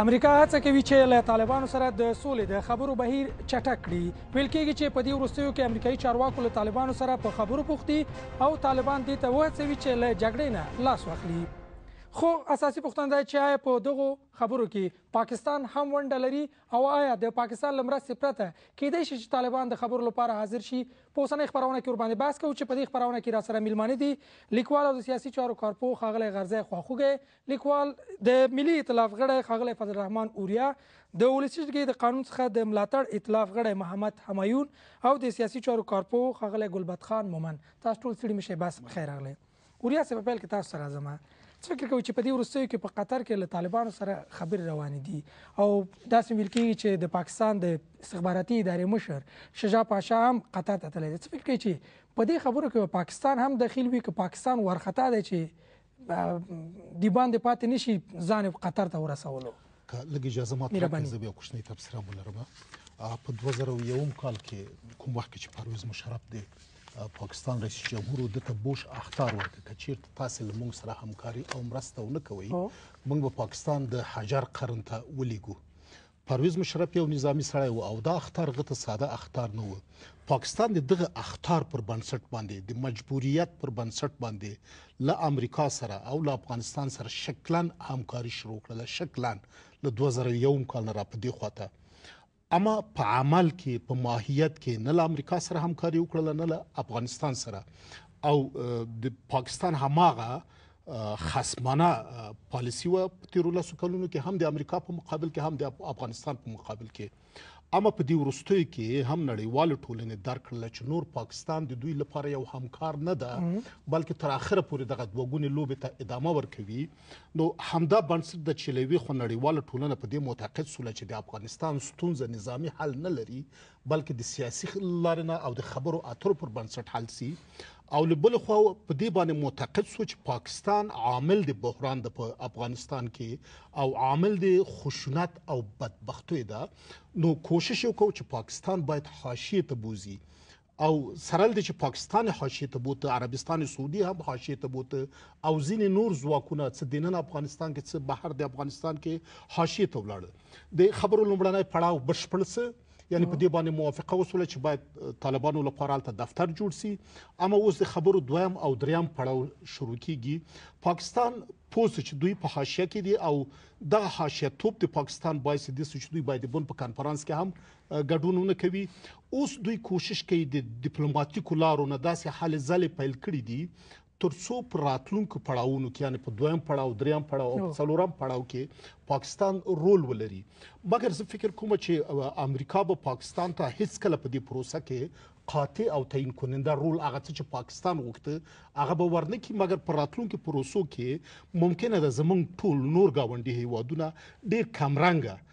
امریکا هڅه کوي چې له طالبانو سره د سولې د خبرو بهیر چټک کړي ویل کېږي چې په دې وروستیو کې امریکایي چارواکو له طالبانو سره په خبرو پوښتي او طالبان دې ته وهڅوي چې له جګړې نه لاس واخلي خو اساسي پوښتنه ده چې آیا په دغو خبرو کې پاکستان هم ونډه لري او آیا د پاکستان لمرستې پرته کېدای شي چې طالبان د خبرو لپاره حاضر شي په اوسنۍ خبرونه کې ور باندې بحث کوو چې په دې خبرونه کې را سره میلمانه دي لیکوال او د سیاسي چارو کارپو ښاغلی غرضی خواخوږی لیکوال د ملي ائتلاف غړی ښاغلی فضل الرحمن اوریا د ولسي جرګې د قانون څخه د ملاتړ ائتلاف غړی محمد همایون او د سیاسي چارو کارپو ښاغلی ګلبد خان مومن تاسو ټول ستړي مشه بس خیر راغلی اوریا سبب پیل کې تاسو سره زموږ تاسو فکر کوئ چې په دې وروستیو کې په قطر کې له طالبانو سره خبرې روانې دي او داسې ویل کېږي چې د پاکستان د استخباراتي ادارې مشر شجا پاشا هم قطر ته تللی دی څه فکر کوئ چې په دې خبرو کې پاکستان هم دخیل وي که پاکستان وارخطا دی چې دی باندې پاتې نشي ځان قطر ته ورسولو که لږ اجازه ماته راکړئ زه بیا کوچنۍ تبصره ولرم په 2001 کال کې کوم وخت کې چې پرویز مشرف دی پاکستان رئیس جمهور د ته بوش اختار ورک کچیر تاسو له موږ سره همکاري او مرسته ونه کوي موږ په پاکستان د حجر قرن ته ولېګو پرویز مشرف یو نظامی سړی وو او دا اختار غته ساده اختار نه وو پاکستان د دغه اختار پر بنسټ باندې د مجبوریت پر بنسټ باندې له امریکا سره او له افغانستان سره شکلن همکاري شروع کړله شکلن له 2001 کال را په دی خواته اما په عمل کې په ماهیت کې نه له امریکا سره همکاري وکړله نه له افغانستان سره او د پاکستان هماغه خصمانه پالیسی و په تیرو لسو کلونو کې هم د امریکا په مقابل کې هم د افغانستان په مقابل کې اما په دې وروستیو کې هم نړیوال ټولنې درک کړل چې نور پاکستان د دوی لپاره یو همکار نه ده بلکې تر اخره پورې دغه دوګونې لوبې ته ادامه ورکوي نو همدا بنسټ د چلوي خو نړیوال ټولنه په دې معتقد سول چې د افغانستان ستونزه نظامی حل نه لري بلکې د سیاسي لارې نه او د خبرو اترو پر بنسټ حل سي او له بل خو په دې باندې معتقد سو چې پاکستان عامل د بحران د افغانستان کې او عامل د خشونت او بدبختۍ ده نو کوشش وکړو چې پاکستان باید حاشیه ته بوزي او سرل د چې پاکستان حاشیه ته بوت عربستان سعودي هم حاشیه ته بوت او ځین نور ځواکونه چې دینن افغانستان کې څه بهر د افغانستان کې حاشیه ته ولاړ د خبرو لومړنۍ پړاو بشپړ څه یعنی په دې باندې موافقه وسوله چې باید طالبانو لپاره هلته دفتر جوړ سي اما اوس د خبرو دویم او دریم پړاو شروع کیږي پاکستان پوسټ چې دوی په حاشیه کې دي او دغه حاشیه توپ د پاکستان بایسي د سوچ دوی باید بون په کانفرنس کې هم ګډونونه کوي اوس دوی کوشش کوي د ډیپلوماټیکو لارو نه داسې حل ځلې پیل کړی دي ترڅو پر راتلونکو پړاوونو کې یعنی په دویم پړاو دریم پړاو او څلورم پړاو کې پاکستان رول ولري مګر زه فکر کوم چې امریکا به پاکستان ته هیڅ کله په دې پروسه کې قاطع او تعیین کننده رول هغه چې پاکستان وغوښته هغه به ورنه کی مګر پر راتلونکو پروسو کې ممکنه ده زمونږ ټول نور گاونډي هیوادونه ډېر کمرنګه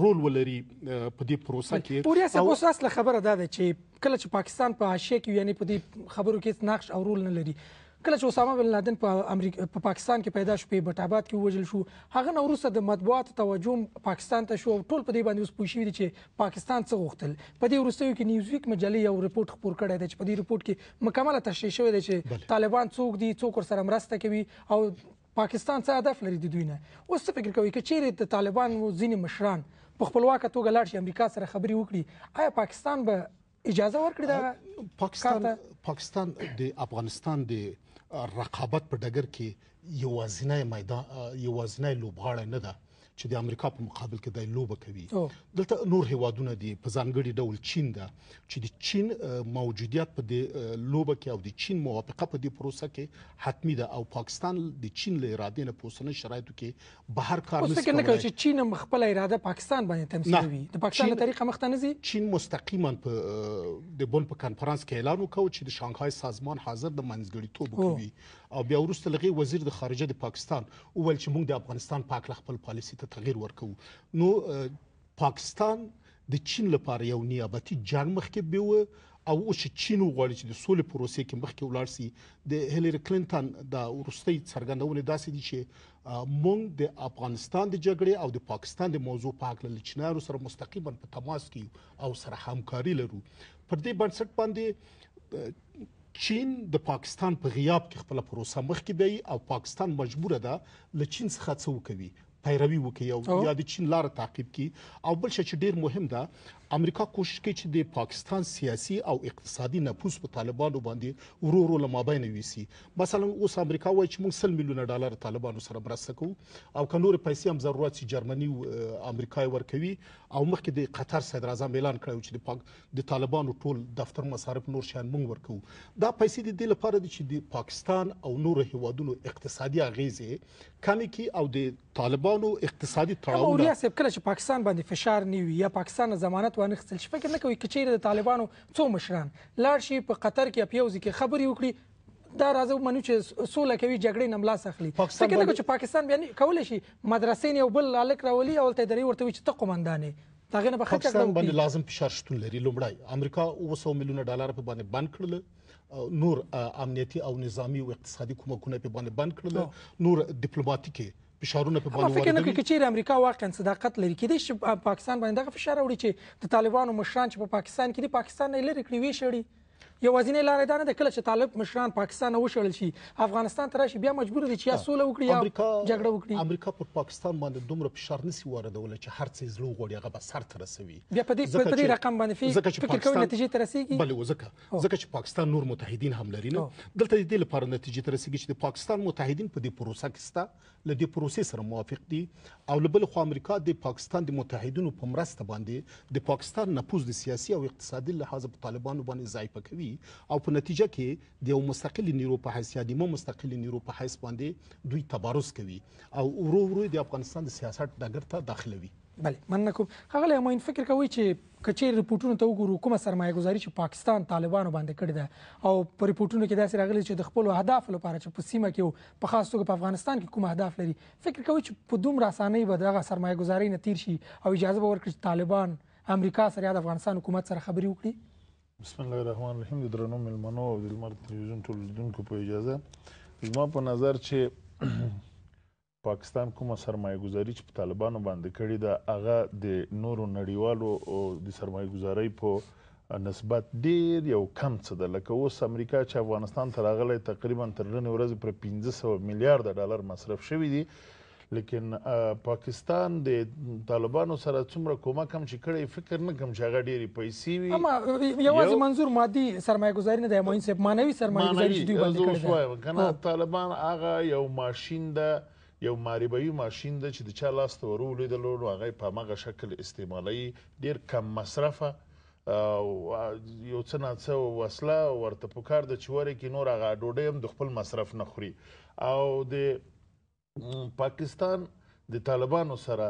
رول ولري په دې پروسه کې پوریا څه اوس اصل خبره ده چې کله چې پاکستان په حاشیه کې یعنی په دې خبرو کې نقش او رول نه لري کله چې اسامه بن لادن په امریکا په پاکستان کې پیدا شو په بټاباد کې وژل شو هغه نو وروسته د مطبوعاتو توجه پاکستان ته شو ټول په دې باندې اوس پوښي دي چې پاکستان څه غوښتل په دې وروسته کې نیوزویک مجلې یو رپورت خپور کړی دی چې په دې رپورت کې مکمل تشریح شوی دی چې طالبان څوک دي څوک سره مرسته کوي او پاکستان څه هدف لري د دوی نه اوس څه فکر کوي چې چیرې د طالبان ځینې مشران په خپلواکه توګه لاړ شي امریکا سره خبري وکړي آیا پاکستان به اجازه ورکړي دا پاکستان پاکستان د افغانستان د رقابت په ډګر کې یوازینی میدان یوازینی لوبغاړی نه ده چې د امریکا په مقابل کې د لوبه کوي دلته نور هوادونه دي په ځانګړي ډول چین ده چې د چین موجودیت په د لوبه کې او د چین موافقه په دې پروسه کې حتمی ده او پاکستان د چین له ارادې نه پوسنه شرایطو کې بهر کار نه کوي چې چین خپل اراده پاکستان باندې تمثیل کوي د پاکستان له طریقه مخ ته نه ځي چین مستقیما په د بون په کانفرنس کې اعلان وکړ چې د شانګهای سازمان حاضر د منځګړیتوب کوي او بیا وروسته لغه وزیر د خارجه د پاکستان اول چې موږ د افغانستان پاک خپل پالیسی ته تغییر ورکو نو پاکستان د چین لپاره یو نیابتي جنگ مخکې بیوه او اوس چین وغواړي چې د سولې پروسې کې مخکې ولاړ شي د هیلری کلینټن د ورستۍ څرګندونې داسې دي چې مونږ د افغانستان د جګړې او د پاکستان د موضوع په اړه لچنارو سره مستقیما په تماس کې او سره همکاري لرو پر دې بنسټ باندې چین د پاکستان په غیاب کې خپل پروسه مخکې بیي او پاکستان مجبور ده ل چین څخه څه وکوي پیروي وکي او یا د چین لار تعقیب کی او بل څه چې ډیر مهم ده امریکا کوشش کوي چې د پاکستان سیاسي او اقتصادي نفوذ په طالبانو باندې ورو ورو لمابین ویسي مثلا اوس امریکا وایي چې موږ 100 میلیونه ډالر طالبانو سره مرسته کوو او که نور پیسې هم ضرورت شي جرمني امریکا ورکوي او مخکې د قطر صدر اعظم اعلان کړو چې د پاک د طالبانو ټول دفتر مصارف نور شان موږ ورکوو دا پیسې د دې لپاره دي چې د پاکستان او نور هیوادونو اقتصادي اغیزې کمی کی او د طالبانو اقتصادي تړاو او ریاست کله چې پاکستان باندې فشار نیوي یا پاکستان ضمانت وانخیستل شي فکر نه کوي که چیرې د طالبانو څو مشران لاړ شي په قطر کې پیوځي کې خبرې وکړي دا راځو منو چې سوله کوي جګړې نه ملاس اخلي فکر نه کوي چې پاکستان بیا کولای شي مدرسې نه یو بل لالک راولي او ته درې ورته وي چې ته قومندانې داغه نه به خچک پاکستان باندې لازم فشار شتون لري لومړی امریکا 200 میلیونه ډالر په باندې بند کړل نور امنیتی او نظامی او اقتصادي کومکونه په باندې بند کړل نور ډیپلوماټیکي فشارونه په باندې فکر نه کوي چې امریکا واقعا صداقت لري کېدې چې پاکستان باندې دغه فشار وړي چې د طالبانو مشران چې په پاکستان کې دي پاکستان نه لري کړی وي شړي یو وزینې لارې دا نه کله چې طالب مشران پاکستان نه وشړل شي افغانستان ته راشي بیا مجبور دي چې یا سوله وکړي یا جګړه وکړي امریکا پر پاکستان باندې دومره فشار نسی واردول چې هر څه زلو غوړي هغه به سر ته رسوي بیا په دې په دې رقم باندې فکر کوي نتیجې ته رسیږي بلې وزکه ځکه چې پاکستان نور متحدین هم لري نه دلته دې لپاره نتیجې ته رسیږي چې د پاکستان متحدین په دې پروسه کې ستا له دې پروسې سره موافق دي او له بل خوا امریکا د پاکستان د متحدینو په مرسته باندې د پاکستان نفوذ د سیاسي او اقتصادي لحاظه په طالبانو باندې ضعیفه کوي او په نتیجه کې د یو مستقل نیرو په حیث یا د مو مستقل نیرو په حیث باندې دوی تبارز کوي او ورو ورو د افغانستان د سیاست ډګر ته داخلوي بله مننه کوم ښاغلی امین فکر کوئ چې که چیرې ریپورټونو ته وګورو کومه سرمایه ګذاري چې پاکستان طالبانو باندې کړې ده او په ریپورټونو کې داسې راغلی چې د خپلو اهدافو لپاره چې په سیمه کې په خاص توګه په افغانستان کې کوم اهداف لري فکر کوئ چې په دومره اسانۍ به دغه سرمایه ګذاري نه تیر شي او اجازه به ورکړي چې طالبان امریکا سره یا د افغانستان حکومت سره خبرې وکړي بسم الله الرحمن الرحیم د درنو مېلمنو او د لمر تلویزیون ټولو لیدونکو په اجازه زما په نظر چې پاکستان کومه سرمایه گذاري چې په طالبانو باندې کړې ده هغه د نورو نړیوالو د سرمایه گذارۍ په نسبت ډیر یو کم څه ده لکه اوس امریکا چې افغانستان ته راغلی تقریبا تر نن ورځې پر 1500 میلیارډ ډالر مصرف شوی دی لیکن پاکستان د طالبانو سره څومره کومک هم چې کړی فکر نه کوم چې هغه ډېری پیسې وي اما یوازې منظور مادي سرمایه گذاري نه دی معین صاحب معنوي سرمایه گذاري چې دوی باندې کړې ده طالبان هغه یو ماشین ده یو معربوي ماشین ده چې د چا لاس ته ورولېدل نو هغه په مغه شکل استعمالوي ډیر کم مصرفه یو څه ناڅه وسله ورته پکار د چورې کې نور هغه ډوډۍ هم د خپل مصرف نه خوري او د پاکستان د طالبانو سره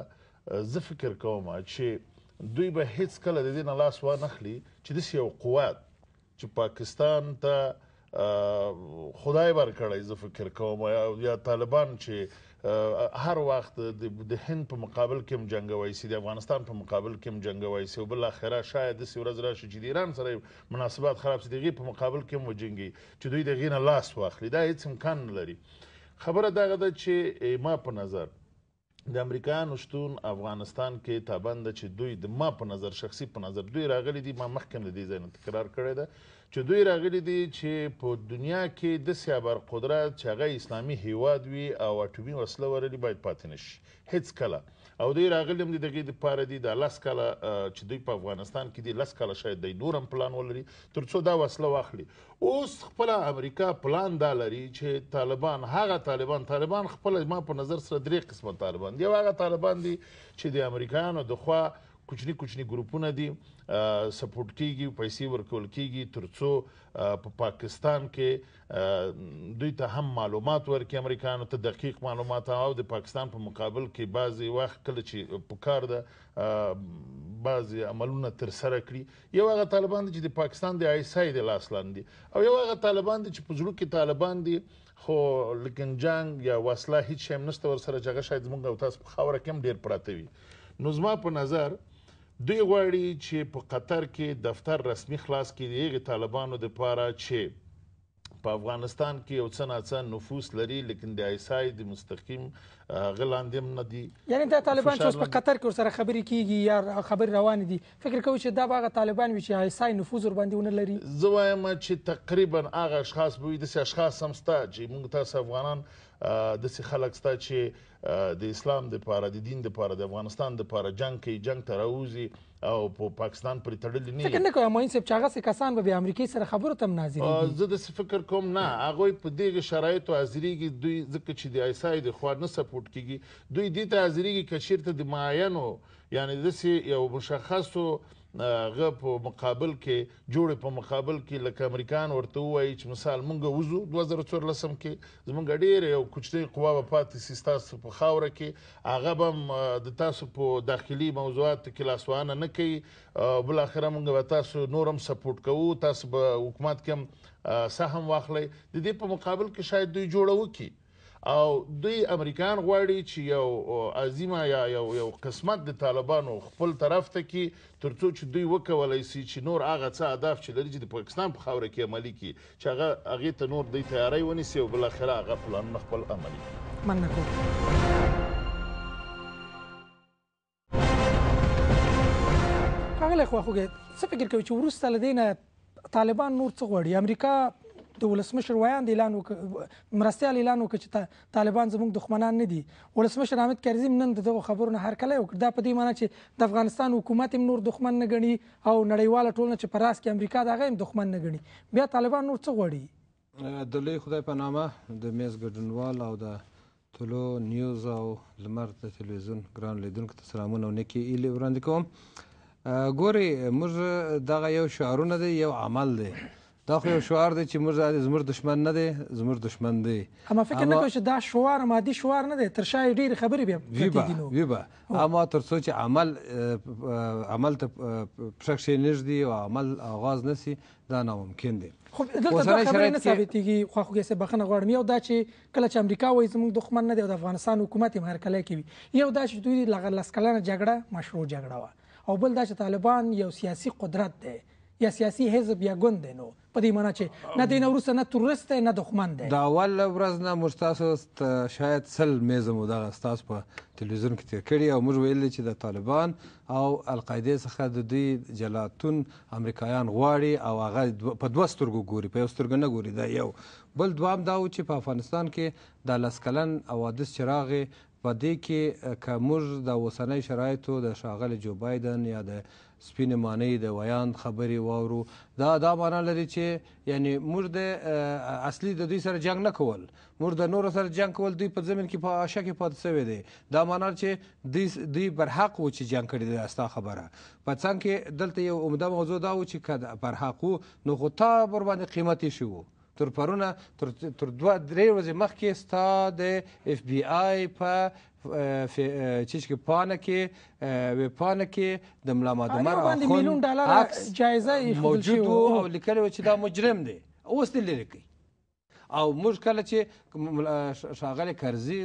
زه فکر کوم چې دوی به هیڅ کله د دې نه لاس و نه خلی چې د یو قوت چې پاکستان ته خدای ورکړی زه فکر کوم یا طالبان چې هر وخت د هند په مقابل کې هم جنگوي سي د افغانستان په مقابل کې هم جنگوي سي او بل اخره شاید د سورز راشي چې د ایران سره مناسبات خراب شي دغه په مقابل کې هم وجنګي چې دوی دغه نه لاس واخلي دا هیڅ امکان نه لري خبره دا ده چې ما په نظر د امریکایانو شتون افغانستان کې تابند چې دوی د ما په نظر شخصي په نظر دوی راغلي دي ما مخکې د دې ځای تکرار کړی ده چې دوی راغلي دي چې په دنیا کې د سیابر قدرت چې هغه اسلامي هیواد وي او اټومي وسله ورلې باید پاتې نشي هیڅ کله او دوی راغلي هم دي دغه د پاره دي د لاس کله چې دوی په افغانستان کې دي لاس کله شاید د نورم پلان ولري ترڅو دا وسله واخلي اوس خپل امریکا پلان دا لري چې طالبان هغه طالبان طالبان خپل ما په نظر سره درې قسمه طالبان دي هغه طالبان دي چې د امریکایانو د خوا کوچني کوچني ګروپونه دي سپورټ کیږي پیسې ورکول کیږي ترڅو په پاکستان کې دوی ته هم معلومات ورکړي امریکایانو ته دقیق معلومات او د پاکستان په مقابل کې بعضي وخت کله چې په کار ده بعضي عملونه تر سره کړی یو هغه طالبان چې د پاکستان د ایسای د لاس لاندې او یو هغه طالبان چې په ځلو کې طالبان دي خو لیکن جنگ یا وسله هیڅ هم نشته ور سره جګړه شاید موږ او تاسو په خاوره کې هم ډیر پراته وي نو زما په نظر دوی غواړي چې په قطر کې دفتر رسمي خلاص کړي د طالبانو د پاره چې په افغانستان کې یو څه ناڅه نفوس لري لیکن د ایسای د مستقیم غلاندیم نه دي یعنی د طالبان چې په قطر کې سره خبرې کیږي یا خبر روان دي فکر کوي چې دا باغه طالبان وي چې ایسای نفوذ ور باندې ونه لري زه وایم چې تقریبا هغه اشخاص به د اشخاص سمستا چې موږ تاسو افغانان د سي خلک ستا چې د اسلام د پاره د دین د پاره د افغانستان د پاره جنگ کوي جنگ ته راوځي او په پاکستان پر تړلې نه فکر نه کوم ماین صاحب چې هغه سي کسان به امریکای سره خبرو تم نازلې زه د فکر کوم نه هغه په دې شرایطو حاضرېږي دوی ځکه چې د ایسای د خو نه سپورټ کیږي دوی دې ته حاضرېږي کشیر ته د معاینو یعنی د سي یو مشخصو هغه په مقابل کې جوړې په مقابل کې لکه امریکایان ورته وایي چې مثال مونږ وزو 2014 کې زمونږ ډېر یو کوچنی قوا په پاتې سیستاسو په خاوره کې هغه به د تاسو په داخلي موضوعات کې لاسوانه نه کوي بل اخر مونږ به تاسو نورم سپورټ کوو تاسو به حکومت کې سهم واخلي د دې په مقابل کې شاید دوی جوړو کې او دوی امریکایان غواړي چې یو عظیمه یا یو یو قسمت د طالبانو خپل طرف ته کې ترڅو چې دوی وکولای شي چې نور هغه څه اهداف چې لري چې د پاکستان په خاوره کې عملی کړي چې هغه هغه ته نور د تیاری ونیسي او بل اخر هغه پلان خپل عملی مننه کوم هغه له خو هغه څه فکر کوي چې ورسته لدینه طالبان نور څه غواړي امریکا د ولسمشر ویاند اعلان وکړ مرستيال اعلان وکړ چې طالبان زموږ دښمنان نه دي ولسمشر حامد کرزی نن دغه خبرونه هر کله وکړ دا په دې معنی چې د افغانستان حکومت هم نور دښمن نه غني او نړیواله ټولنه چې په راس کې امریکا دغه هم دښمن نه غني بیا طالبان نور څه غوړي د لوی خدای په نامه د میز ګډنوال او د ټولو نیوز او لمر د تلویزیون ګران لیدونکو ته سلامونه او نیکی ایلی وړاندې کوم ګوري موږ دغه یو شعارونه دی یو عمل دی دا خو یو شعار دی چې موږ زموږ دشمن نه دی زموږ دشمن دی اما فکر نه کوم چې دا شعار مادي شعار نه دی تر شا یې ډېرې خبرې بیا ویبه اما تر څو چې عمل عمل ته پښه کښېنږدي او عمل آغاز نه سي دا ناممکن دی خو دلته دا خبرې نه ثابتېږي خواخوږی صاحب بخښنه غواړم یو دا چې کله چې امریکا وایي زموږ دښمن نه دی او د افغانستان حکومت یې هرکلی کوي یو دا چې دوی لس کلنه جګړه مشروع جګړه وه او بل دا چې طالبان یو سیاسي قدرت دی یا سیاسي حزب یا ګوند دی نو په دې معنی چې نه دین وروسته نه تورست نه دښمن دی دا اول ورځ نه موږ تاسو شاید سل میزه مو دغه ستاسو په تلویزیون کې تیر کړي او موږ ویلي چې د طالبان او القاعدې څخه د دوی جلاتون امریکایان غواړي او هغه په دوه سترګو ګوري په یو سترګو نه ګوري دا یو بل دوام دا و چې په افغانستان کې د لسکلن حوادث چې راغې په دې کې که موږ د اوسنۍ شرایطو د شاغل جو بایدن یا د سپینې مانۍ د ویاند خبرې واورو دا دا معنا لري چې یعنی موږ د اصلي د دوی سره جنگ نه کول موږ د نورو سره جنگ کول دوی په زمین کې په آشا کې پاتې شوی دی دا معنا چې دوی دوی برحق و چې جنگ کړی دی ستا خبره په څنګ کې دلته یو عمده موضوع دا و چې که برحق وو نو خو تا ور باندې قیمتي شي وو تر پرونه تر تر دوه درې ورځې مخکې ستا د اف بی آی په چې کې پانه کې وې پانه کې د ملا مادمر اخون عکس جایزه موجود او لیکلی و چې دا مجرم دی اوس دې لرې کوي او موږ کله چې ښاغلی کرزي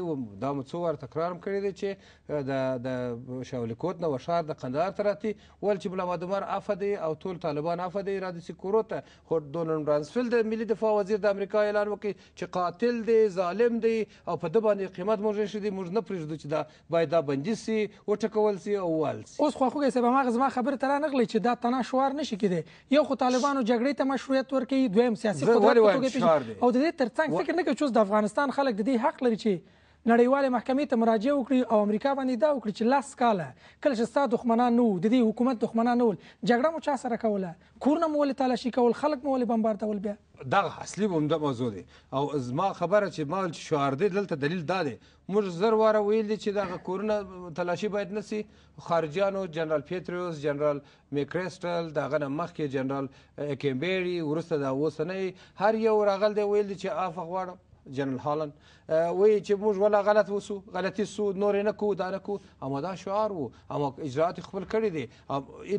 دا مو څو واره تکرار هم کړی دی چې د د شاولیکوت نه وښار د قندهار ته راتي ویل چې ملا مادمر عفه دی او ټول طالبان عفه دی را دسې کورو ته خو ډونلډ رانسفیلډ د ملي دفاع وزیر د امریکا اعلان وکړي چې قاتل دی ظالم دی او په ده باندې قیمت موږ نشي دی موږ نه پرېږدو چې دا باید دا بندي سي وټکول سي او وال سي اوس خواخوږی صاحب هماغه زما خبره ته رانغلی چې دا تنه شوار نشي کېدی یو خو طالبانو جګړې ته مشروعیت ورکوي دویم سیاسي قدرت او د دې ترڅنګ فکر نه کوي چې د افغانستان خلک د دې حق لري چې نړیوالې محکمې ته مراجعه وکړي او امریکا باندې دا وکړي چې لاس کاله کله چې ستا دښمنان نه د دې حکومت دښمنان نه ول جګړه مو چا سره کوله کورونه مو ولې تالاشي کول خلک مو ولې بمبارتول بیا دا اصلي عمده موضوع دی او زما خبره چې ما شعار دی دلته دلیل دا دی موږ زر واره ویل دي چې دغه کورونه تلاشي باید نه سي خارجیانو جنرال پیټریوس جنرال میکریسټل دغه نه مخکې جنرال کیمبیری وروسته د اوسنۍ هر یو راغل دی ویل دي چې عفو غواړم جنرال هالن وایي چې موږ ولا غلط وسو غلطي سو نور نه کو دا نه کو همدا شعار وو هم اجراات خپل کړي دي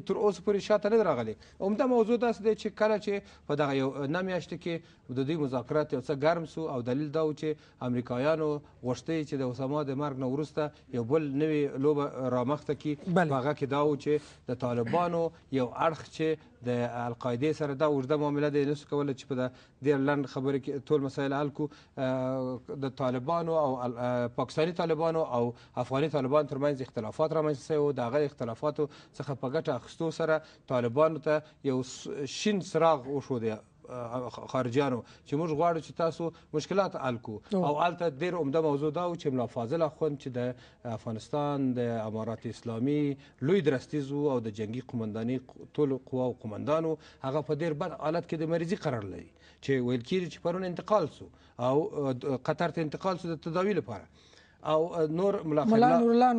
تر اوسه پورې شاته نه راغلي همدا موضوع داسې دی چې کله چې په دغه یو نه میاشت کې د دوی مذاکرات یو څه ګرم سو او دلیل دا و چې امریکایانو غوښتي چې د اسامه د مرګ نه وروسته یو بل نوی لوبه رامخته کی هغه کې دا و چې د طالبانو یو اړخ چې د القاعده سره دا اوږده معامله دی نسو کولی چې په ډېر لنډ خبرې کې ټول مسایل حل کړو د طالبانو او پاکستاني طالبانو او افغاني طالبانو ترمنځ اختلافات رامنځته شوي وو د هغه اختلافاتو څخه په ګټه اخیستو سره طالبانو ته یو شین څراغ وښودی خارجیانو چې موږ غواړو چې تاسو مشکلات حل کړو او هلته ډېر عمده موضوع دا و چې ملا فاضل اخوند چې د افغانستان د امارات اسلامي لوی درستیز او د جنگي قمنداني ټولو قواو قمندانو هغه په ډېر بد حالت کې د مریضي قرار لري چې ویل کېږي چې پرون انتقال سو او قطر ته انتقال سو د تداوی لپاره او نور ملا ملا نور الله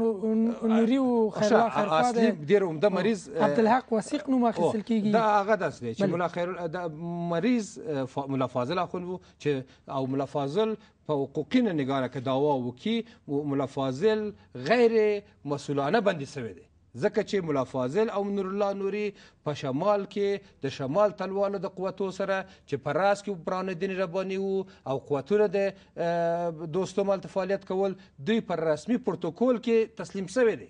نوري او خیر الله خیر اصلي ډیر عمده مریض عبد الحق وثیق نو ماخسل کیږي دا هغه داس دی چې ملا خیر د مریض ملا فاضل اخون وو چې او ملا فاضل په حقوقي نه نگاه کې داوا وکي ملا فاضل غیر مسولانه بندي شوی دی ځکه چې ملا فاضل او نور الله نوري په شمال کې د شمال تلوالو د قوتو سره چې په راس کې بران الدین رباني وو او قوتونه د دوستو ملت فعالیت کول دوی پر رسمي پروتوکول کې تسلیم شوی دی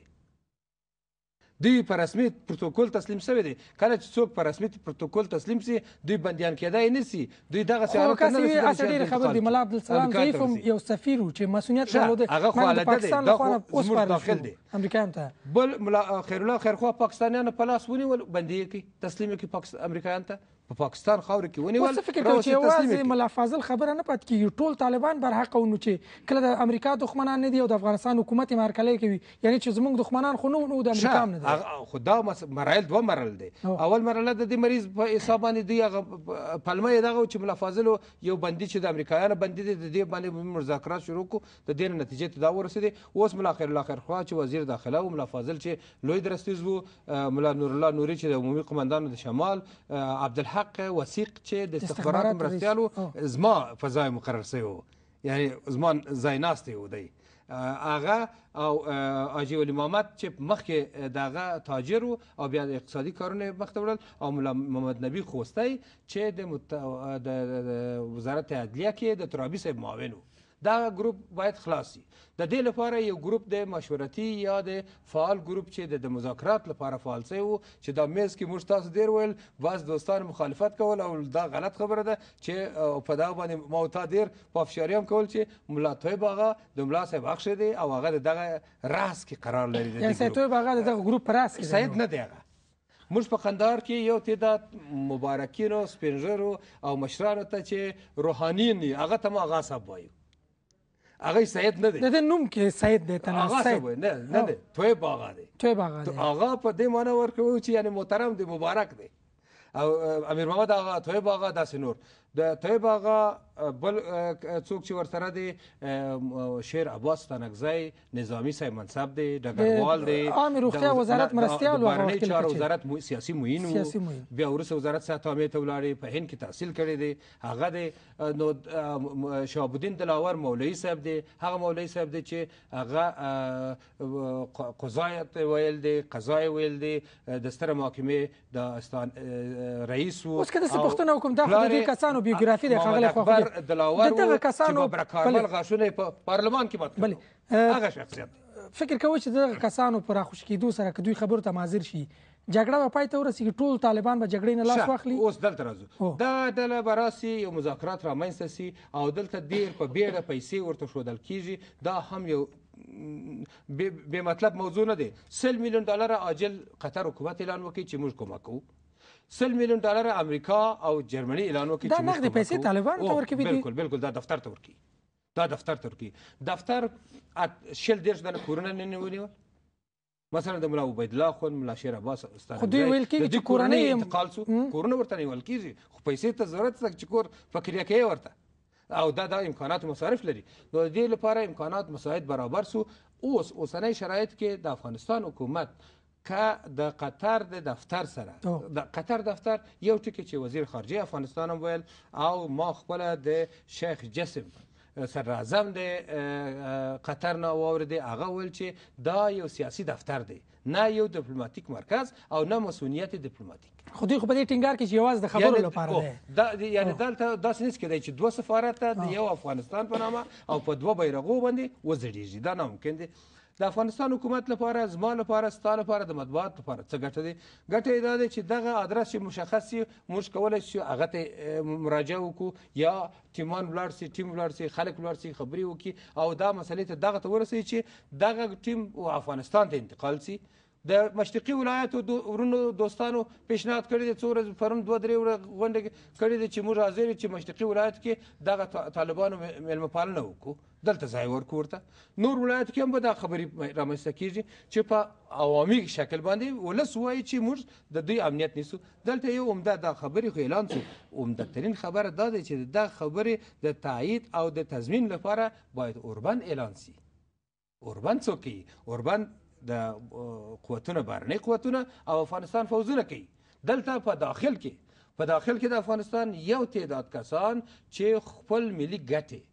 دوی په رسمي پروتوکول تسلیم شوی دی کله چې څوک په رسمي پروتوکول تسلیم شي دوی بندیان کېدای نه شي دوی دغه سي حالت نه لسی اصل ډیر خبر دی ملا عبد السلام ضعیف یو سفیر چې مسونیت درلوده هغه خو حالت دی دا اوس پر داخل دی امریکایان ته بل ملا خیر الله خیرخوا پاکستانیان په لاس ونیول بندي کی تسلیم کی امریکایان ته په پاکستان خاور کې ونیول څه فکر کوي چې واځي ملا فاضل خبره نه پات کیږي ټول طالبان بر حق ونو چې کله د امریکا دښمنان نه دي او د افغانستان حکومت یې مارکلې کوي یعنی چې زموږ دښمنان خو نه د امریکا نه دي خدا مرایل دوه مرل دي اول مرله د دې مریض په حساب باندې دی هغه پلمه دغه چې ملا فاضل یو بندي چې د امریکایانو بندي دي د دې باندې مذاکرات شروع کو د دې نتیجې ته دا ورسېدي اوس ملا خیر الله خیر خوا چې وزیر داخله او ملا فاضل چې لوی درستیز وو ملا نور الله نوري چې د عمومي قماندان د شمال عبدالحق حق وثیق چې د استخبارات مرستیالو زما فضای مقرر سوی یعنی زما ځای ناستې و دی هغه او حاجی ولی محمد چې مخکې دغه تاجر او بیا اقتصادي کارونه مخته وړل او مولا محمد نبی خوستی چې د وزارت عدلیه کې د ترابی صاحب معاون و دا ګروپ باید خلاص شي د دې لپاره یو ګروپ د مشورتي یا د فعال ګروپ چې د مذاکرات لپاره فعال شوی وو چې دا میز کې موږ تاسو ډیر ویل بعض دوستان مخالفت کول او دا غلط خبره ده چې په دا باندې ما تا ډیر په افشاري هم کول چې ملا طیب هغه د ملا صاحب حق دی او هغه دغه راس کې قرار لري یعنی سید طیب هغه دغه ګروپ پر راس سید نه دی هغه موږ په قندار کې یو تعداد مبارکینو سپینژرو او مشرانو ته چې روحانیین هغه ته ما هغه صاحب وایو هغه سید نه دی د دې نوم کې سید دی تنه هغه سید نه نه دی تویب آغا دی تویب آغا دی آغا په دې معنی ورکوي چې یعنی محترم دی مبارک دی او امیر محمد آغا تویب آغا داسې نور د طیب اغا بل څوک چې ورسره دی شیر عباس تنکزی نظامی صاحب منصب دی ډګروال دی عام روغتیا وزارت مرستیال و هغه چار وزارت مو سیاسي موین وو بیا ورس وزارت صحت عامه ته ولاړې په هند کې تحصیل کړی دی هغه دی نو شهاب الدین دلاور مولوی صاحب دی هغه مولوی صاحب دی چې هغه قضایت ویل دی قضای ویل دی د ستر محاکمه د رئیس وو اوس که د سپختنه وکم دا خو د کسانو بیوګرافي د ښاغلي خواخوږي دلاور دغه کسانو چې برکارمل غاښونه په پارلمان کې مات کړل هغه شخصیت فکر کوي چې دغه کسانو پر خوش کېدو سره کدوې خبرو ته مازیر شي جګړه به پای ته ورسیږي ټول طالبان به جګړې نه لاس واخلي اوس دلته راځو دا ډله به راسي یو مذاکرات رامنځته سي او دلته ډېر په بیړه پیسې ورته ښودل کیږي دا هم یو بې مطلب موضوع نه دی سل میلیون ډالره عاجل قطر حکومت اعلان وکړي چې موږ کومک کوو سل میلیون ډالر امریکا او جرمني اعلان وکړي دا نقد پیسې طالبان ته ورکوي بالکل بالکل دا دفتر ته ورکوي دا دفتر ته ورکوي دفتر شل دیرش دنه کورونه نه نیولې مثلا د مولا عبید الله خون مولا شیر عباس استاد خو دوی ویل کېږي چې کورنۍ انتقال سو کورونه ورته نیول کېږي خو پیسې ته ضرورت څه چې کور فکریا کوي ورته او دا دا امکانات مصارف لري نو د دې لپاره امکانات مساعد برابر سو اوس اوسنۍ شرایط کې د افغانستان حکومت که د قطر د دفتر سره د قطر دفتر یو ټکی چې وزیر خارجه افغانستان هم ویل او ما خپل د شیخ جسم سر اعظم د قطر نه واورید هغه ویل چې دا یو سیاسي دفتر دی نه یو دیپلماتیک مرکز او نه مسؤلیت دیپلماتیک خو خو په دې ټینګار کې چې یوازې د خبرو لپاره دی دا یعنی دلته داسې نیست کېدی چې دوه سفارت د یو افغانستان په نامه او په دوه بیرغو باندې وزړیږي دا ناممکن دی د افغانستان حکومت لپاره زما لپاره ستا لپاره د مطبوعات لپاره څه ګټه دی ګټه یې دا دی چې دغه ادرس چې مشخص سي موږ کولی شو هغه ته مراجعه وکړو یا ټیمان ولاړ سي ټیم ولاړ سي خلک ولاړ سي خبرې وکړي او دا مسلې ته دغه ته ورسوي چې دغه ټیم افغانستان ته انتقال سي د مشرقي ولایتو دو ورونو دوستانو پیشنهاد کړی دی څو ورځې پرون دوه درې ورځې غونډه کړې ده چې موږ حاضر چې مشرقي ولایت کې دغه طالبانو میلمه پالنه وکړو دلته ځای ورکړو ورته نور ولایت کې هم به دا خبرې رامنځته کیږي چې په عوامي شکل باندې ولس وایي چې موږ د دوی امنیت نیسو دلته یو عمده دا خبرې خو اعلان شو عمدهترین خبره دا ده چې دا خبرې د تایید او د تضمین لپاره باید اوربند اعلان شي اوربند څوک کوي اوربند د قوتونه بهرنۍ قوتونه او افغانستان فوزونه کوي دلته په داخل کې په داخل کې د افغانستان یو تعداد کسان چې خپل ملي ګټې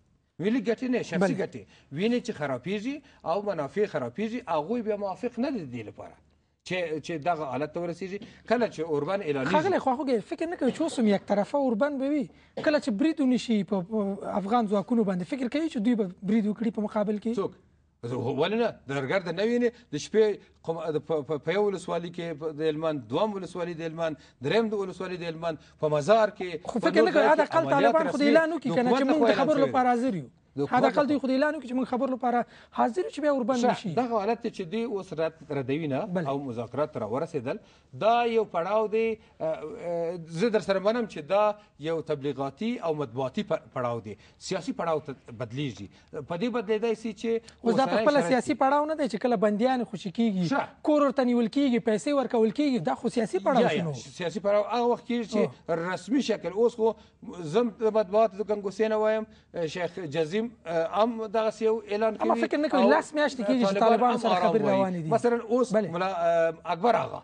ملي ګټې نه شخصي ګټې ویني چې خرابېږي او منافع خرابېږي هغوی بیا موافق نه دي دې لپاره چې چې دغه حالت ته ورسیږي کله چې اوربن اعلانیږي ښاغلی خواخوږی فکر نه کوي چې اوس هم یک طرفه اوربن به وي کله چې برید ونیسي په افغان ځواکونو باندې فکر کوي چې دوی به برید وکړي په مقابل کې څوک ولنه د هرګر د نوی نه د شپې په یو ولسوالۍ کې د هلمند دوم ولسوالۍ د هلمند دریم د ولسوالۍ د هلمند په مزار کې خو فکر نه کوي حداقل طالبان خو د اعلان وکړي که نه چې موږ د خبرو لپاره حاضر یو حداقل دوی خو د اعلان وکړي چې موږ خبر لپاره حاضر چې بیا وربند شي دغه حالت چې دوی اوس ردوي نه او مذاکرات را ورسېدل دا یو پړاو دی زه در سره منم چې دا یو تبلیغاتي او مطبوعاتي پړاو دی سیاسي پړاو ته بدلیږي په دې بدلیدای سي چې اوس دا خپل سیاسي پړاو نه دی چې کله بندیان خوشي کیږي کور ورته نیول کیږي پیسې ورکول کیږي دا خو سیاسي پړاو شنو سیاسي پړاو هغه وخت کې چې رسمي شکل اوس خو زم مطبوعات د کنګوسینه وایم شیخ جزیم کې هم دغه یو اعلان کوي اما فکر نه کوي لاس میاشتې کېږي چې طالبان سره خبرې روانې دي مثلا اوس اکبر اغا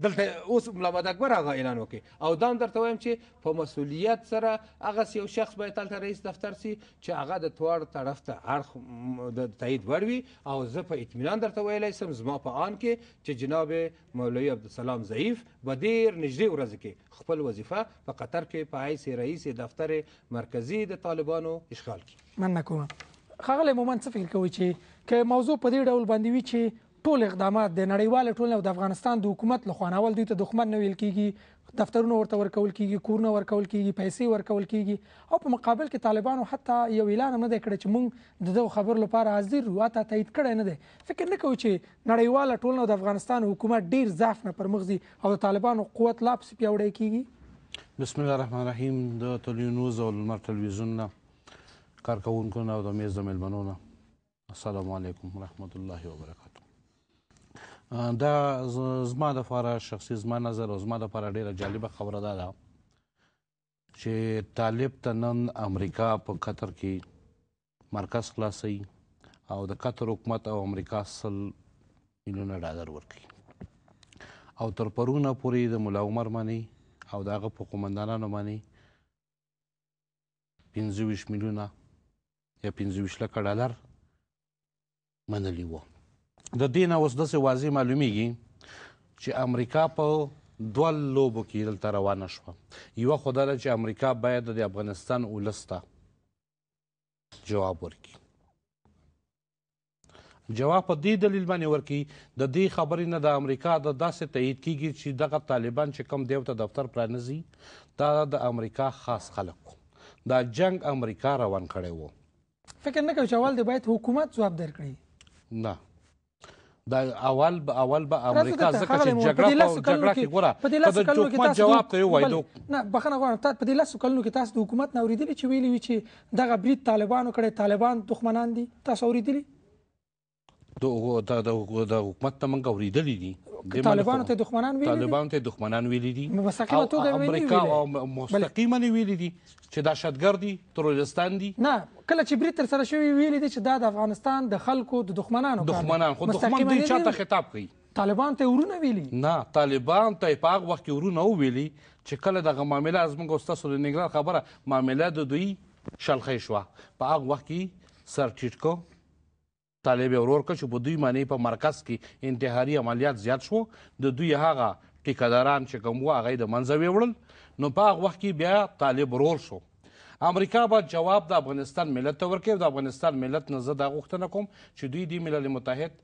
دلته اوس ملا محمد اکبر هغه اعلان وکړي او دا هم درته وایم چې په مسؤلیت سره هغسې یو شخص باید هلته رئیس دفتر سي چې هغه د دواړو طرف ته اړخ د تایید وړ وي او زه په اطمینان درته ویلی سم زما په آن کې چې جناب مولوي عبدالسلام ضعیف به ډېر نږدې ورځو کې خپل وظیفه په قطر کې په حیث رئیس دفتر مرکزی د طالبانو اشغال کړي مننه کوم ښاغلی مومن څه فکر کوئ چې که موضوع په دې ډول باندې وي چې ټول اقدامات د نړیوال ټولنې او د افغانستان د حکومت له خوانه ول دوی ته دښمن نه ویل کیږي دفترونه ورته ورکول کیږي کورونه ورکول کیږي پیسې ورکول کیږي او په مقابل کې طالبانو حتی یو اعلان نه دی کړی چې موږ د دغه خبر لپاره حاضر یو حتی تایید کړی نه دی فکر نه کوو چې نړیوال ټولنه او د افغانستان حکومت ډیر ضعف نه پر مخ ځي او د طالبانو قوت لا پسې پیاوړی کیږي بسم الله الرحمن الرحیم د تلوینوز او لمر تلویزیون نه کارکونکو نه او د میز د مېلمنو نه السلام علیکم ورحمت الله وبرکاته دا زما د لپاره شخصي زما نظر او زما د لپاره ډیره جالبه خبره ده چې طالب ته نن امریکا په قطر کې مرکز خلاصي او د قطر حکومت او امریکا سل میلیونه ډالر ورکړي او تر پرونه پورې د مولا عمر باندې او دغه په قومندانانو باندې 25 میلیونه یا 25 لک ډالر منلی وو د دې نه اوس داسې واضح معلومیږي چې امریکا په دوه لوبو کې دلته روانه شوه یوه خو دا ده چې امریکا باید د افغانستان ولس ته جواب ورکړي جواب په دې دلیل باندې ورکړي د دې خبرې نه د امریکا د داسې تایید کیږي چې دغه طالبان چې کم دیو ته دفتر پرانیزي دا د امریکا خاص خلک دا جنگ امریکا روان کړی و فکر نه کوي چې اول دی باید حکومت جواب درکړي نه د اول به اول به امریکا ځکه چې جګړه په جګړه کې ګوره په دې لاسو کلونو کې تاسو جواب ته وایي نه بخنه غواړم تاسو په دې لاسو کلونو کې تاسو د حکومت نه اوریدلی چې ویلي وي چې دغه برید طالبانو کړي طالبان دښمنان دي تاسو اوریدلی د د د حکومت ته منګ اوریدلې دي طالبانو ته دښمنان ویلي طالبانو ته دښمنان ویلي دي مستقیمه توګه ویلي امریکا او مستقیمه نه ویلي دي چې دا شتګر دي تروریستان دي نه کله چې بریټ تر سره شوی ویلي دي چې دا د افغانستان د خلکو د دښمنانو دښمنان خو دښمن دي چاته خطاب کوي طالبان ته ورونه ویلي نه طالبان ته په هغه وخت کې ورونه ویلي چې کله دغه معاملې از موږ استاد سره نګران خبره معاملې د دوی شلخې شو په هغه وخت کې سر ټیټ کو طالب ورور که چې په دوی باندې په مرکز کې انتحاري عملیات زیات شو د دوی هغه ټیکهداران چې کوم وو هغه یې د منځه ویوړل نو په هغه وخت کې بیا طالب ورور شو امریکا به جواب د افغانستان ملت ته ورکوي د افغانستان ملت نه زه دا غوښتنه کوم چې دوی د ملل متحد